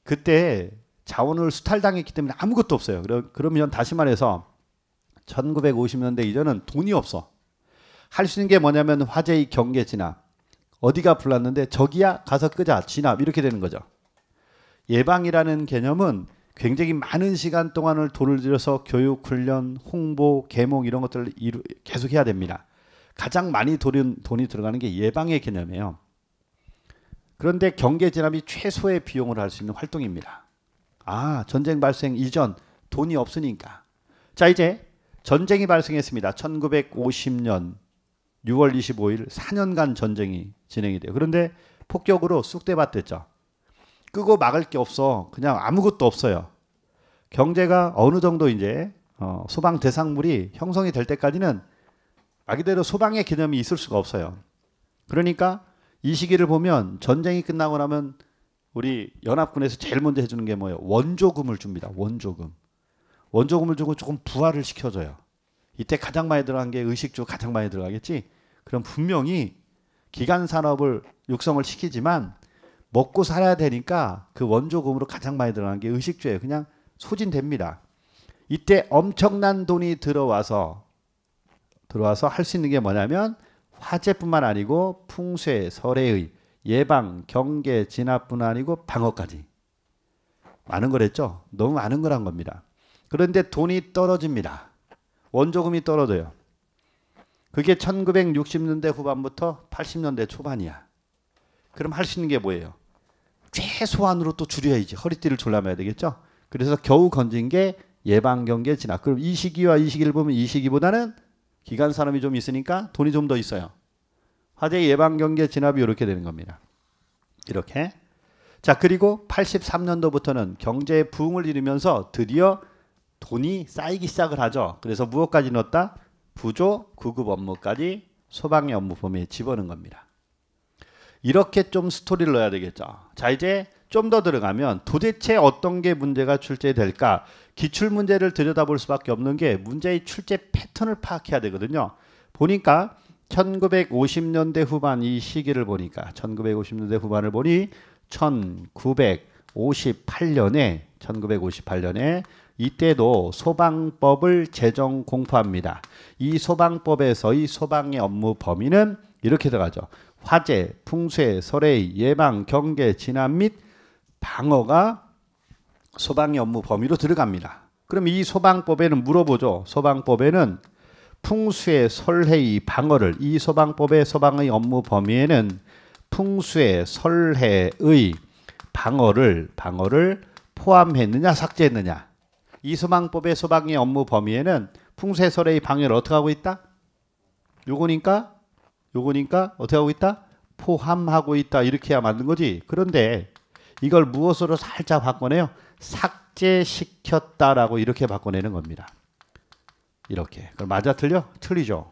그때 자원을 수탈당했기 때문에 아무것도 없어요. 그러, 그러면 다시 말해서 1950년대 이전은 돈이 없어. 할 수 있는 게 뭐냐면 화재의 경계지나 어디가 불났는데 저기야 가서 끄자 진압 이렇게 되는 거죠. 예방이라는 개념은 굉장히 많은 시간 동안을 돈을 들여서 교육, 훈련, 홍보, 계몽 이런 것들을 이루, 계속 해야 됩니다. 가장 많이 돈이, 돈이 들어가는 게 예방의 개념이에요. 그런데 경계 진압이 최소의 비용을 할 수 있는 활동입니다. 아, 전쟁 발생 이전 돈이 없으니까. 자, 이제 전쟁이 발생했습니다. 1950년 6월 25일 4년간 전쟁이 진행이 돼요. 그런데 폭격으로 쑥대밭 됐죠. 끄고 막을 게 없어. 그냥 아무것도 없어요. 경제가 어느 정도 이제 어, 소방 대상물이 형성이 될 때까지는 말 그대로 소방의 개념이 있을 수가 없어요. 그러니까 이 시기를 보면 전쟁이 끝나고 나면 우리 연합군에서 제일 먼저 해주는 게 뭐예요? 원조금을 줍니다. 원조금. 원조금을 주고 조금 부활을 시켜줘요. 이때 가장 많이 들어간 게 의식주 가장 많이 들어가겠지? 그럼 분명히 기간 산업을 육성을 시키지만 먹고 살아야 되니까 그 원조금으로 가장 많이 들어가는 게 의식주예요. 그냥 소진됩니다. 이때 엄청난 돈이 들어와서 들어와서 할 수 있는 게 뭐냐면 화재뿐만 아니고 풍쇄, 설해의 예방, 경계, 진압뿐 아니고 방어까지 많은 걸 했죠. 너무 많은 걸 한 겁니다. 그런데 돈이 떨어집니다. 원조금이 떨어져요. 그게 1960년대 후반부터 80년대 초반이야. 그럼 할 수 있는 게 뭐예요? 최소한으로 또 줄여야지. 허리띠를 졸라매야 되겠죠? 그래서 겨우 건진 게 예방 경계 진압. 그럼 이 시기와 이 시기를 보면 이 시기보다는 기간 사람이 좀 있으니까 돈이 좀 더 있어요. 화재 예방 경계 진압이 이렇게 되는 겁니다. 이렇게. 자, 그리고 83년도부터는 경제의 부흥을 이루면서 드디어 돈이 쌓이기 시작을 하죠. 그래서 무엇까지 넣었다? 부조, 구급 업무까지 소방의 업무 범위에 집어넣은 겁니다. 이렇게 좀 스토리를 넣어야 되겠죠. 자 이제 좀 더 들어가면 도대체 어떤 게 문제가 출제될까 기출 문제를 들여다볼 수밖에 없는 게 문제의 출제 패턴을 파악해야 되거든요. 보니까 1950년대 후반 이 시기를 보니까 1950년대 후반을 보니 1958년에 1958년에 이때도 소방법을 제정 공포합니다. 이 소방법에서의 소방의 업무 범위는 이렇게 들어가죠. 화재, 풍수해, 설해, 예방, 경계, 진압 및 방어가 소방의 업무 범위로 들어갑니다. 그럼 이 소방법에는 물어보죠. 소방법에는 풍수해, 설해의 방어를 이 소방법의 소방의 업무 범위에는 풍수해, 설해의 방어를 방어를 포함했느냐 삭제했느냐 이소망법의 소방의 업무 범위에는 풍세설의 방해를 어떻게 하고 있다? 요거니까 요거니까 어떻게 하고 있다? 포함하고 있다 이렇게 해야 맞는 거지 그런데 이걸 무엇으로 살짝 바꿔내요 삭제시켰다라고 이렇게 바꿔내는 겁니다 이렇게 그럼 맞아 틀려? 틀리죠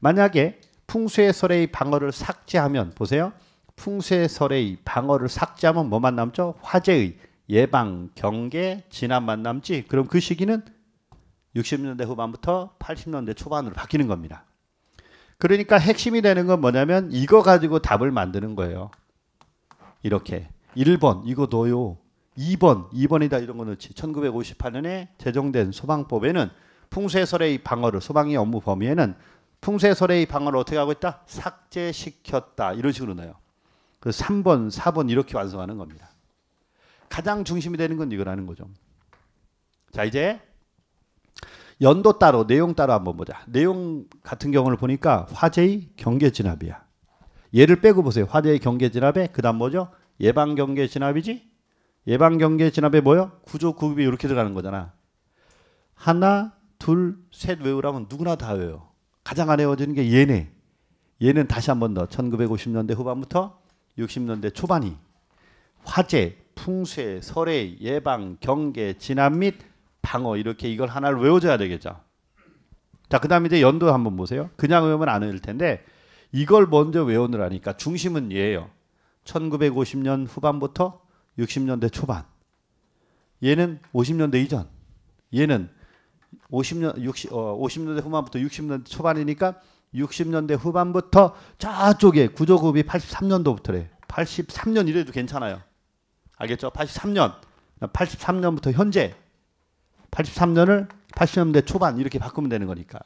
만약에 풍수설의 방어를 삭제하면 보세요 풍수설의 방어를 삭제하면 뭐만 남죠? 화재의 예방, 경계, 진압 만남지 그럼 그 시기는 60년대 후반부터 80년대 초반으로 바뀌는 겁니다. 그러니까 핵심이 되는 건 뭐냐면 이거 가지고 답을 만드는 거예요. 이렇게 1번 이거 넣어요. 2번 2번이다 이런 거 넣지. 1958년에 제정된 소방법에는 풍쇄설의 방어를 소방의 업무 범위에는 풍쇄설의 방어를 어떻게 하고 있다? 삭제시켰다 이런 식으로 넣어요. 그 3번, 4번 이렇게 완성하는 겁니다. 가장 중심이 되는 건 이거라는 거죠. 자 이제 연도 따로 내용 따로 한번 보자. 내용 같은 경우를 보니까 화재의 경계 진압이야. 얘를 빼고 보세요. 화재의 경계 진압에 그다음 뭐죠? 예방 경계 진압이지. 예방 경계 진압에 뭐요? 구조 구급이 이렇게 들어가는 거잖아. 하나, 둘, 셋 외우라면 누구나 다 외워요. 가장 안 외워지는 게 얘네. 얘는 다시 한번더 1950년대 후반부터 60년대 초반이 화재, 풍쇄, 설의, 예방, 경계, 진압 및 방어 이렇게 이걸 하나를 외워줘야 되겠죠. 자, 그다음 이제 연도 한번 보세요. 그냥 외우면 안 외울 텐데 이걸 먼저 외우느라니까 중심은 얘예요. 1950년 후반부터 60년대 초반. 얘는 50년대 이전. 얘는 50년 60 어, 50년대 후반부터 60년대 초반이니까 60년대 후반부터 저쪽에 구조급이 83년도부터래. 83년 이래도 괜찮아요. 알겠죠? 83년, 83년부터 현재, 83년을 80년대 초반 이렇게 바꾸면 되는 거니까.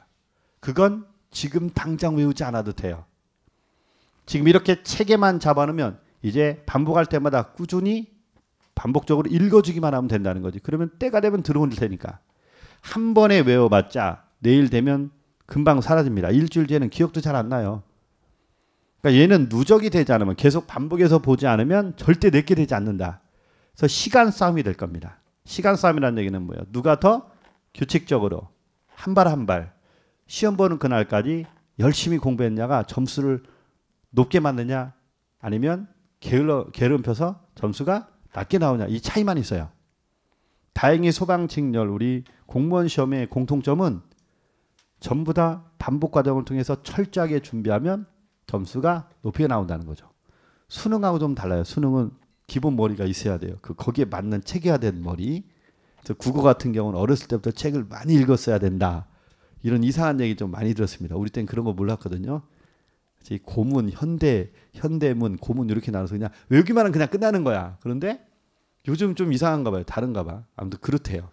그건 지금 당장 외우지 않아도 돼요. 지금 이렇게 책에만 잡아놓으면 이제 반복할 때마다 꾸준히 반복적으로 읽어주기만 하면 된다는 거지. 그러면 때가 되면 들어올 테니까. 한 번에 외워봤자 내일 되면 금방 사라집니다. 일주일 뒤에는 기억도 잘 안 나요. 그러니까 얘는 누적이 되지 않으면 계속 반복해서 보지 않으면 절대 늦게 되지 않는다. 그래서 시간 싸움이 될 겁니다. 시간 싸움이라는 얘기는 뭐예요? 누가 더 규칙적으로 한 발 한 발 시험 보는 그날까지 열심히 공부했냐가 점수를 높게 맞느냐 아니면 게을러 게으름펴서 점수가 낮게 나오냐 이 차이만 있어요. 다행히 소방직렬 우리 공무원 시험의 공통점은 전부 다 반복 과정을 통해서 철저하게 준비하면 점수가 높게 나온다는 거죠. 수능하고 좀 달라요. 수능은 기본 머리가 있어야 돼요. 그 거기에 맞는 체계화된 머리. 그래서 국어 같은 경우는 어렸을 때부터 책을 많이 읽었어야 된다. 이런 이상한 얘기 좀 많이 들었습니다. 우리 땐 그런 거 몰랐거든요. 이 고문, 현대, 현대문, 고문 이렇게 나눠서 그냥 외우기만 은 그냥 끝나는 거야. 그런데 요즘 좀 이상한가 봐요. 다른가 봐. 아무튼 그렇대요.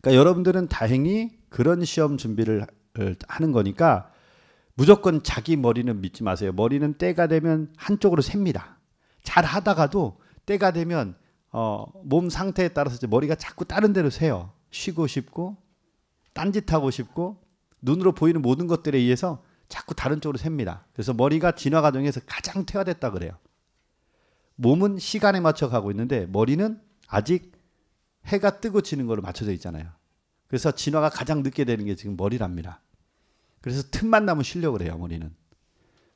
그러니까 여러분들은 다행히 그런 시험 준비를 하는 거니까 무조건 자기 머리는 믿지 마세요. 머리는 때가 되면 한쪽으로 셉니다. 잘 하다가도 때가 되면 어, 몸 상태에 따라서 이제 머리가 자꾸 다른 데로 새요. 쉬고 싶고 딴짓하고 싶고 눈으로 보이는 모든 것들에 의해서 자꾸 다른 쪽으로 셉니다. 그래서 머리가 진화 과정에서 가장 퇴화됐다 그래요. 몸은 시간에 맞춰 가고 있는데 머리는 아직 해가 뜨고 지는 걸로 맞춰져 있잖아요. 그래서 진화가 가장 늦게 되는 게 지금 머리랍니다. 그래서 틈만 나면 쉬려고 그래요, 머리는.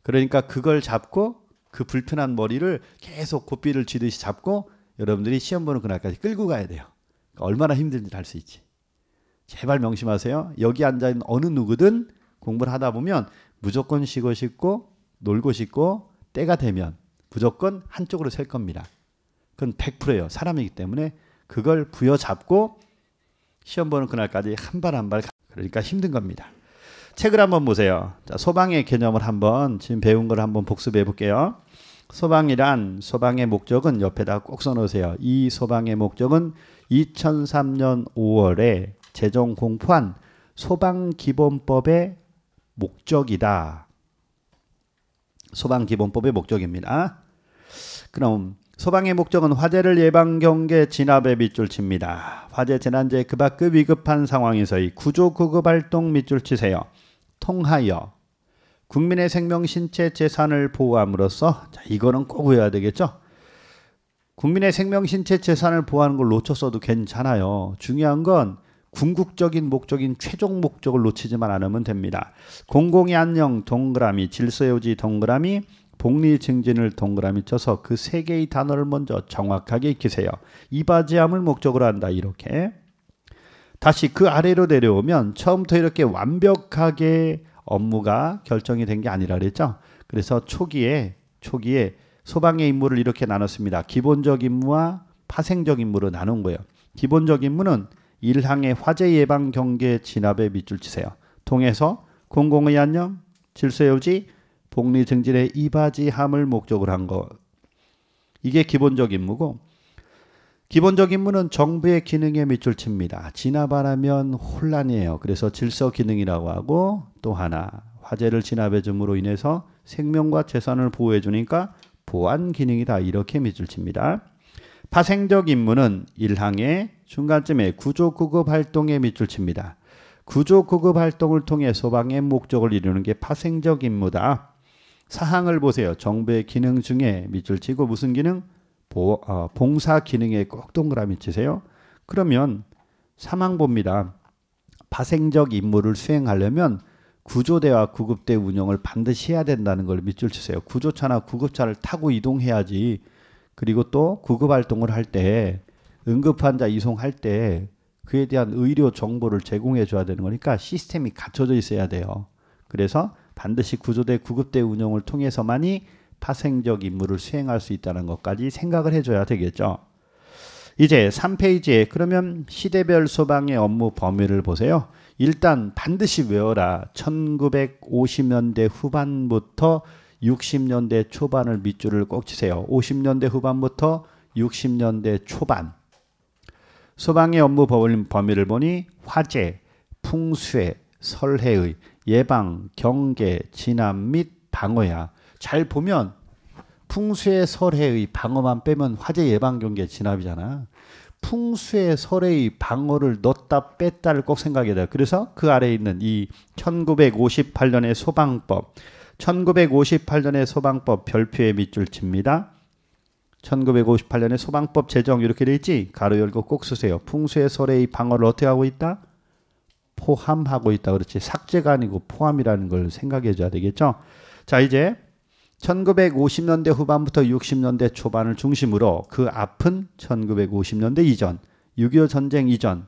그러니까 그걸 잡고 그 불편한 머리를 계속 고삐를 쥐듯이 잡고 여러분들이 시험 보는 그날까지 끌고 가야 돼요. 그러니까 얼마나 힘든지 알 수 있지. 제발 명심하세요. 여기 앉아 있는 어느 누구든 공부를 하다 보면 무조건 쉬고 싶고 놀고 싶고 때가 되면 무조건 한쪽으로 셀 겁니다. 그건 100%예요. 사람이기 때문에 그걸 부여잡고 시험 보는 그날까지 한 발 한발 한발 그러니까 힘든 겁니다. 책을 한번 보세요. 자, 소방의 개념을 한번 지금 배운 걸 한번 복습해 볼게요. 소방이란 소방의 목적은 옆에다 꼭 써놓으세요. 이 소방의 목적은 2003년 5월에 재정 공포한 소방기본법의 목적이다. 소방기본법의 목적입니다. 그럼 소방의 목적은 화재를 예방 경계 진압에 밑줄 칩니다. 화재 재난재 그밖급 위급한 상황에서의 구조 구급 활동 밑줄 치세요. 통하여 국민의 생명, 신체, 재산을 보호함으로써 자, 이거는 꼭 외워야 되겠죠. 국민의 생명, 신체, 재산을 보호하는 걸 놓쳤어도 괜찮아요. 중요한 건 궁극적인 목적인 최종 목적을 놓치지만 않으면 됩니다. 공공의 안녕 동그라미, 질서의 유지 동그라미, 복리 증진을 동그라미 쳐서 그 세 개의 단어를 먼저 정확하게 익히세요. 이바지함을 목적으로 한다 이렇게. 다시 그 아래로 내려오면 처음부터 이렇게 완벽하게 업무가 결정이 된 게 아니라 그랬죠. 그래서 초기에 초기에 소방의 임무를 이렇게 나눴습니다. 기본적 임무와 파생적 임무로 나눈 거예요. 기본적 임무는 일항의 화재 예방 경계 진압에 밑줄 치세요. 통해서 공공의 안녕, 질서 유지, 복리 증진에 이바지함을 목적으로 한 거. 이게 기본적 임무고 기본적 임무는 정부의 기능에 밑줄 칩니다. 진압하라면 혼란이에요. 그래서 질서 기능이라고 하고 또 하나 화재를 진압해 줌으로 인해서 생명과 재산을 보호해 주니까 보안 기능이다 이렇게 밑줄 칩니다. 파생적 임무는 일항의 중간쯤에 구조 구급 활동에 밑줄 칩니다. 구조 구급 활동을 통해 소방의 목적을 이루는 게 파생적 임무다. 사항을 보세요. 정부의 기능 중에 밑줄 치고 무슨 기능? 보, 어, 봉사 기능에 꼭 동그라미 치세요. 그러면 사망보입니다. 파생적 임무를 수행하려면 구조대와 구급대 운영을 반드시 해야 된다는 걸 밑줄 치세요. 구조차나 구급차를 타고 이동해야지. 그리고 또 구급 활동을 할 때 응급환자 이송할 때 그에 대한 의료 정보를 제공해 줘야 되는 거니까 시스템이 갖춰져 있어야 돼요. 그래서 반드시 구조대 구급대 운영을 통해서만이 파생적 임무를 수행할 수 있다는 것까지 생각을 해줘야 되겠죠. 이제 3페이지에 그러면 시대별 소방의 업무 범위를 보세요. 일단 반드시 외워라. 1950년대 후반부터 60년대 초반을 밑줄을 꼭 치세요. 50년대 후반부터 60년대 초반. 소방의 업무 범위를 보니 화재, 풍수해, 설해의, 예방, 경계, 진압 및 방어야. 잘 보면 풍수의 설해의 방어만 빼면 화재 예방 경계 진압이잖아. 풍수의 설해의 방어를 넣었다 뺐다를 꼭 생각해야 돼요. 그래서 그 아래에 있는 이 1958년의 소방법 1958년의 소방법 별표에 밑줄 칩니다. 1958년에 소방법 제정 이렇게 돼 있지? 가로 열고 꼭 쓰세요. 풍수의 설해의 방어를 어떻게 하고 있다? 포함하고 있다. 그렇지. 삭제가 아니고 포함이라는 걸 생각해 줘야 되겠죠? 자, 이제 1950년대 후반부터 60년대 초반을 중심으로 그 앞은 1950년대 이전, 6.25 전쟁 이전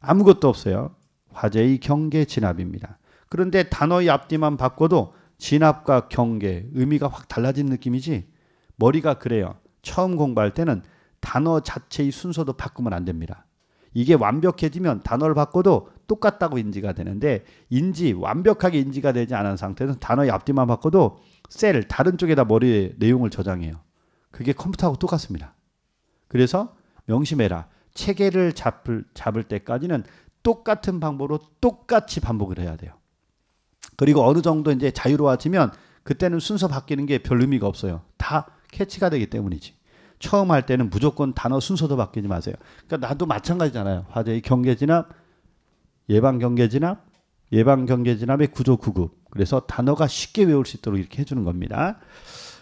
아무것도 없어요. 화재의 경계 진압입니다. 그런데 단어의 앞뒤만 바꿔도 진압과 경계 의미가 확 달라진 느낌이지 머리가 그래요. 처음 공부할 때는 단어 자체의 순서도 바꾸면 안 됩니다. 이게 완벽해지면 단어를 바꿔도 똑같다고 인지가 되는데 인지 완벽하게 인지가 되지 않은 상태에서 단어의 앞뒤만 바꿔도 셀 다른 쪽에다 머리에 내용을 저장해요. 그게 컴퓨터하고 똑같습니다. 그래서 명심해라. 체계를 잡을, 잡을 때까지는 똑같은 방법으로 똑같이 반복을 해야 돼요. 그리고 어느 정도 이제 자유로워지면 그때는 순서 바뀌는 게 별 의미가 없어요. 다 캐치가 되기 때문이지. 처음 할 때는 무조건 단어 순서도 바뀌지 마세요. 그러니까 나도 마찬가지잖아요. 화제의 경계 진압, 예방 경계 진압, 예방 경계 진압의 구조 구급. 그래서 단어가 쉽게 외울 수 있도록 이렇게 해주는 겁니다.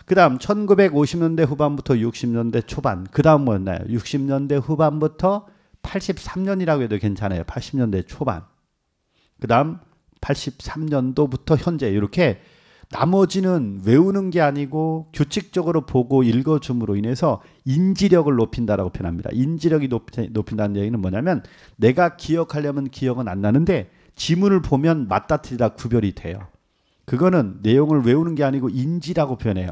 그다음 1950년대 후반부터 60년대 초반. 그다음 뭐였나요? 60년대 후반부터 83년이라고 해도 괜찮아요. 80년대 초반. 그다음 83년도부터 현재 이렇게 나머지는 외우는 게 아니고 규칙적으로 보고 읽어줌으로 인해서 인지력을 높인다라고 표현합니다. 인지력이 높이, 높인다는 얘기는 뭐냐면 내가 기억하려면 기억은 안 나는데 지문을 보면 맞다 틀리다 구별이 돼요. 그거는 내용을 외우는 게 아니고 인지라고 표현해요.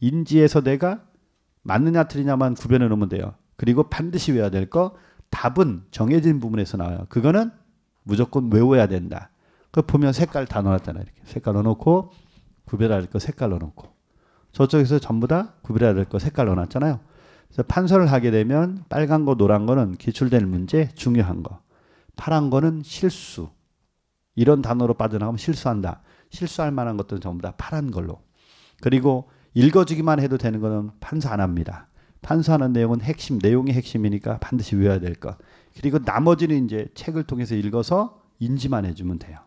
인지에서 내가 맞느냐 틀리냐만 구별해 놓으면 돼요. 그리고 반드시 외워야 될 거 답은 정해진 부분에서 나와요. 그거는 무조건 외워야 된다. 그 보면 색깔 다 넣어놨잖아요. 이렇게 색깔 넣어놓고 구별할거 색깔 넣어놓고 저쪽에서 전부 다 구별해야 될 거 색깔 넣어놨잖아요. 그래서 판서를 하게 되면 빨간 거 노란 거는 기출된 문제 중요한 거 파란 거는 실수 이런 단어로 빠져나가면 실수한다. 실수할 만한 것들은 전부 다 파란 걸로. 그리고 읽어주기만 해도 되는 거는 판사 안 합니다. 판사하는 내용은 핵심, 내용이 핵심이니까 반드시 외워야 될 것. 그리고 나머지는 이제 책을 통해서 읽어서 인지만 해주면 돼요.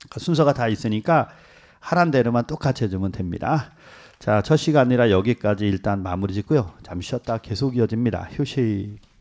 그러니까 순서가 다 있으니까 하란 대로만 똑같이 해주면 됩니다. 자, 첫 시간이라 여기까지 일단 마무리 짓고요. 잠시 쉬었다 계속 이어집니다. 휴식.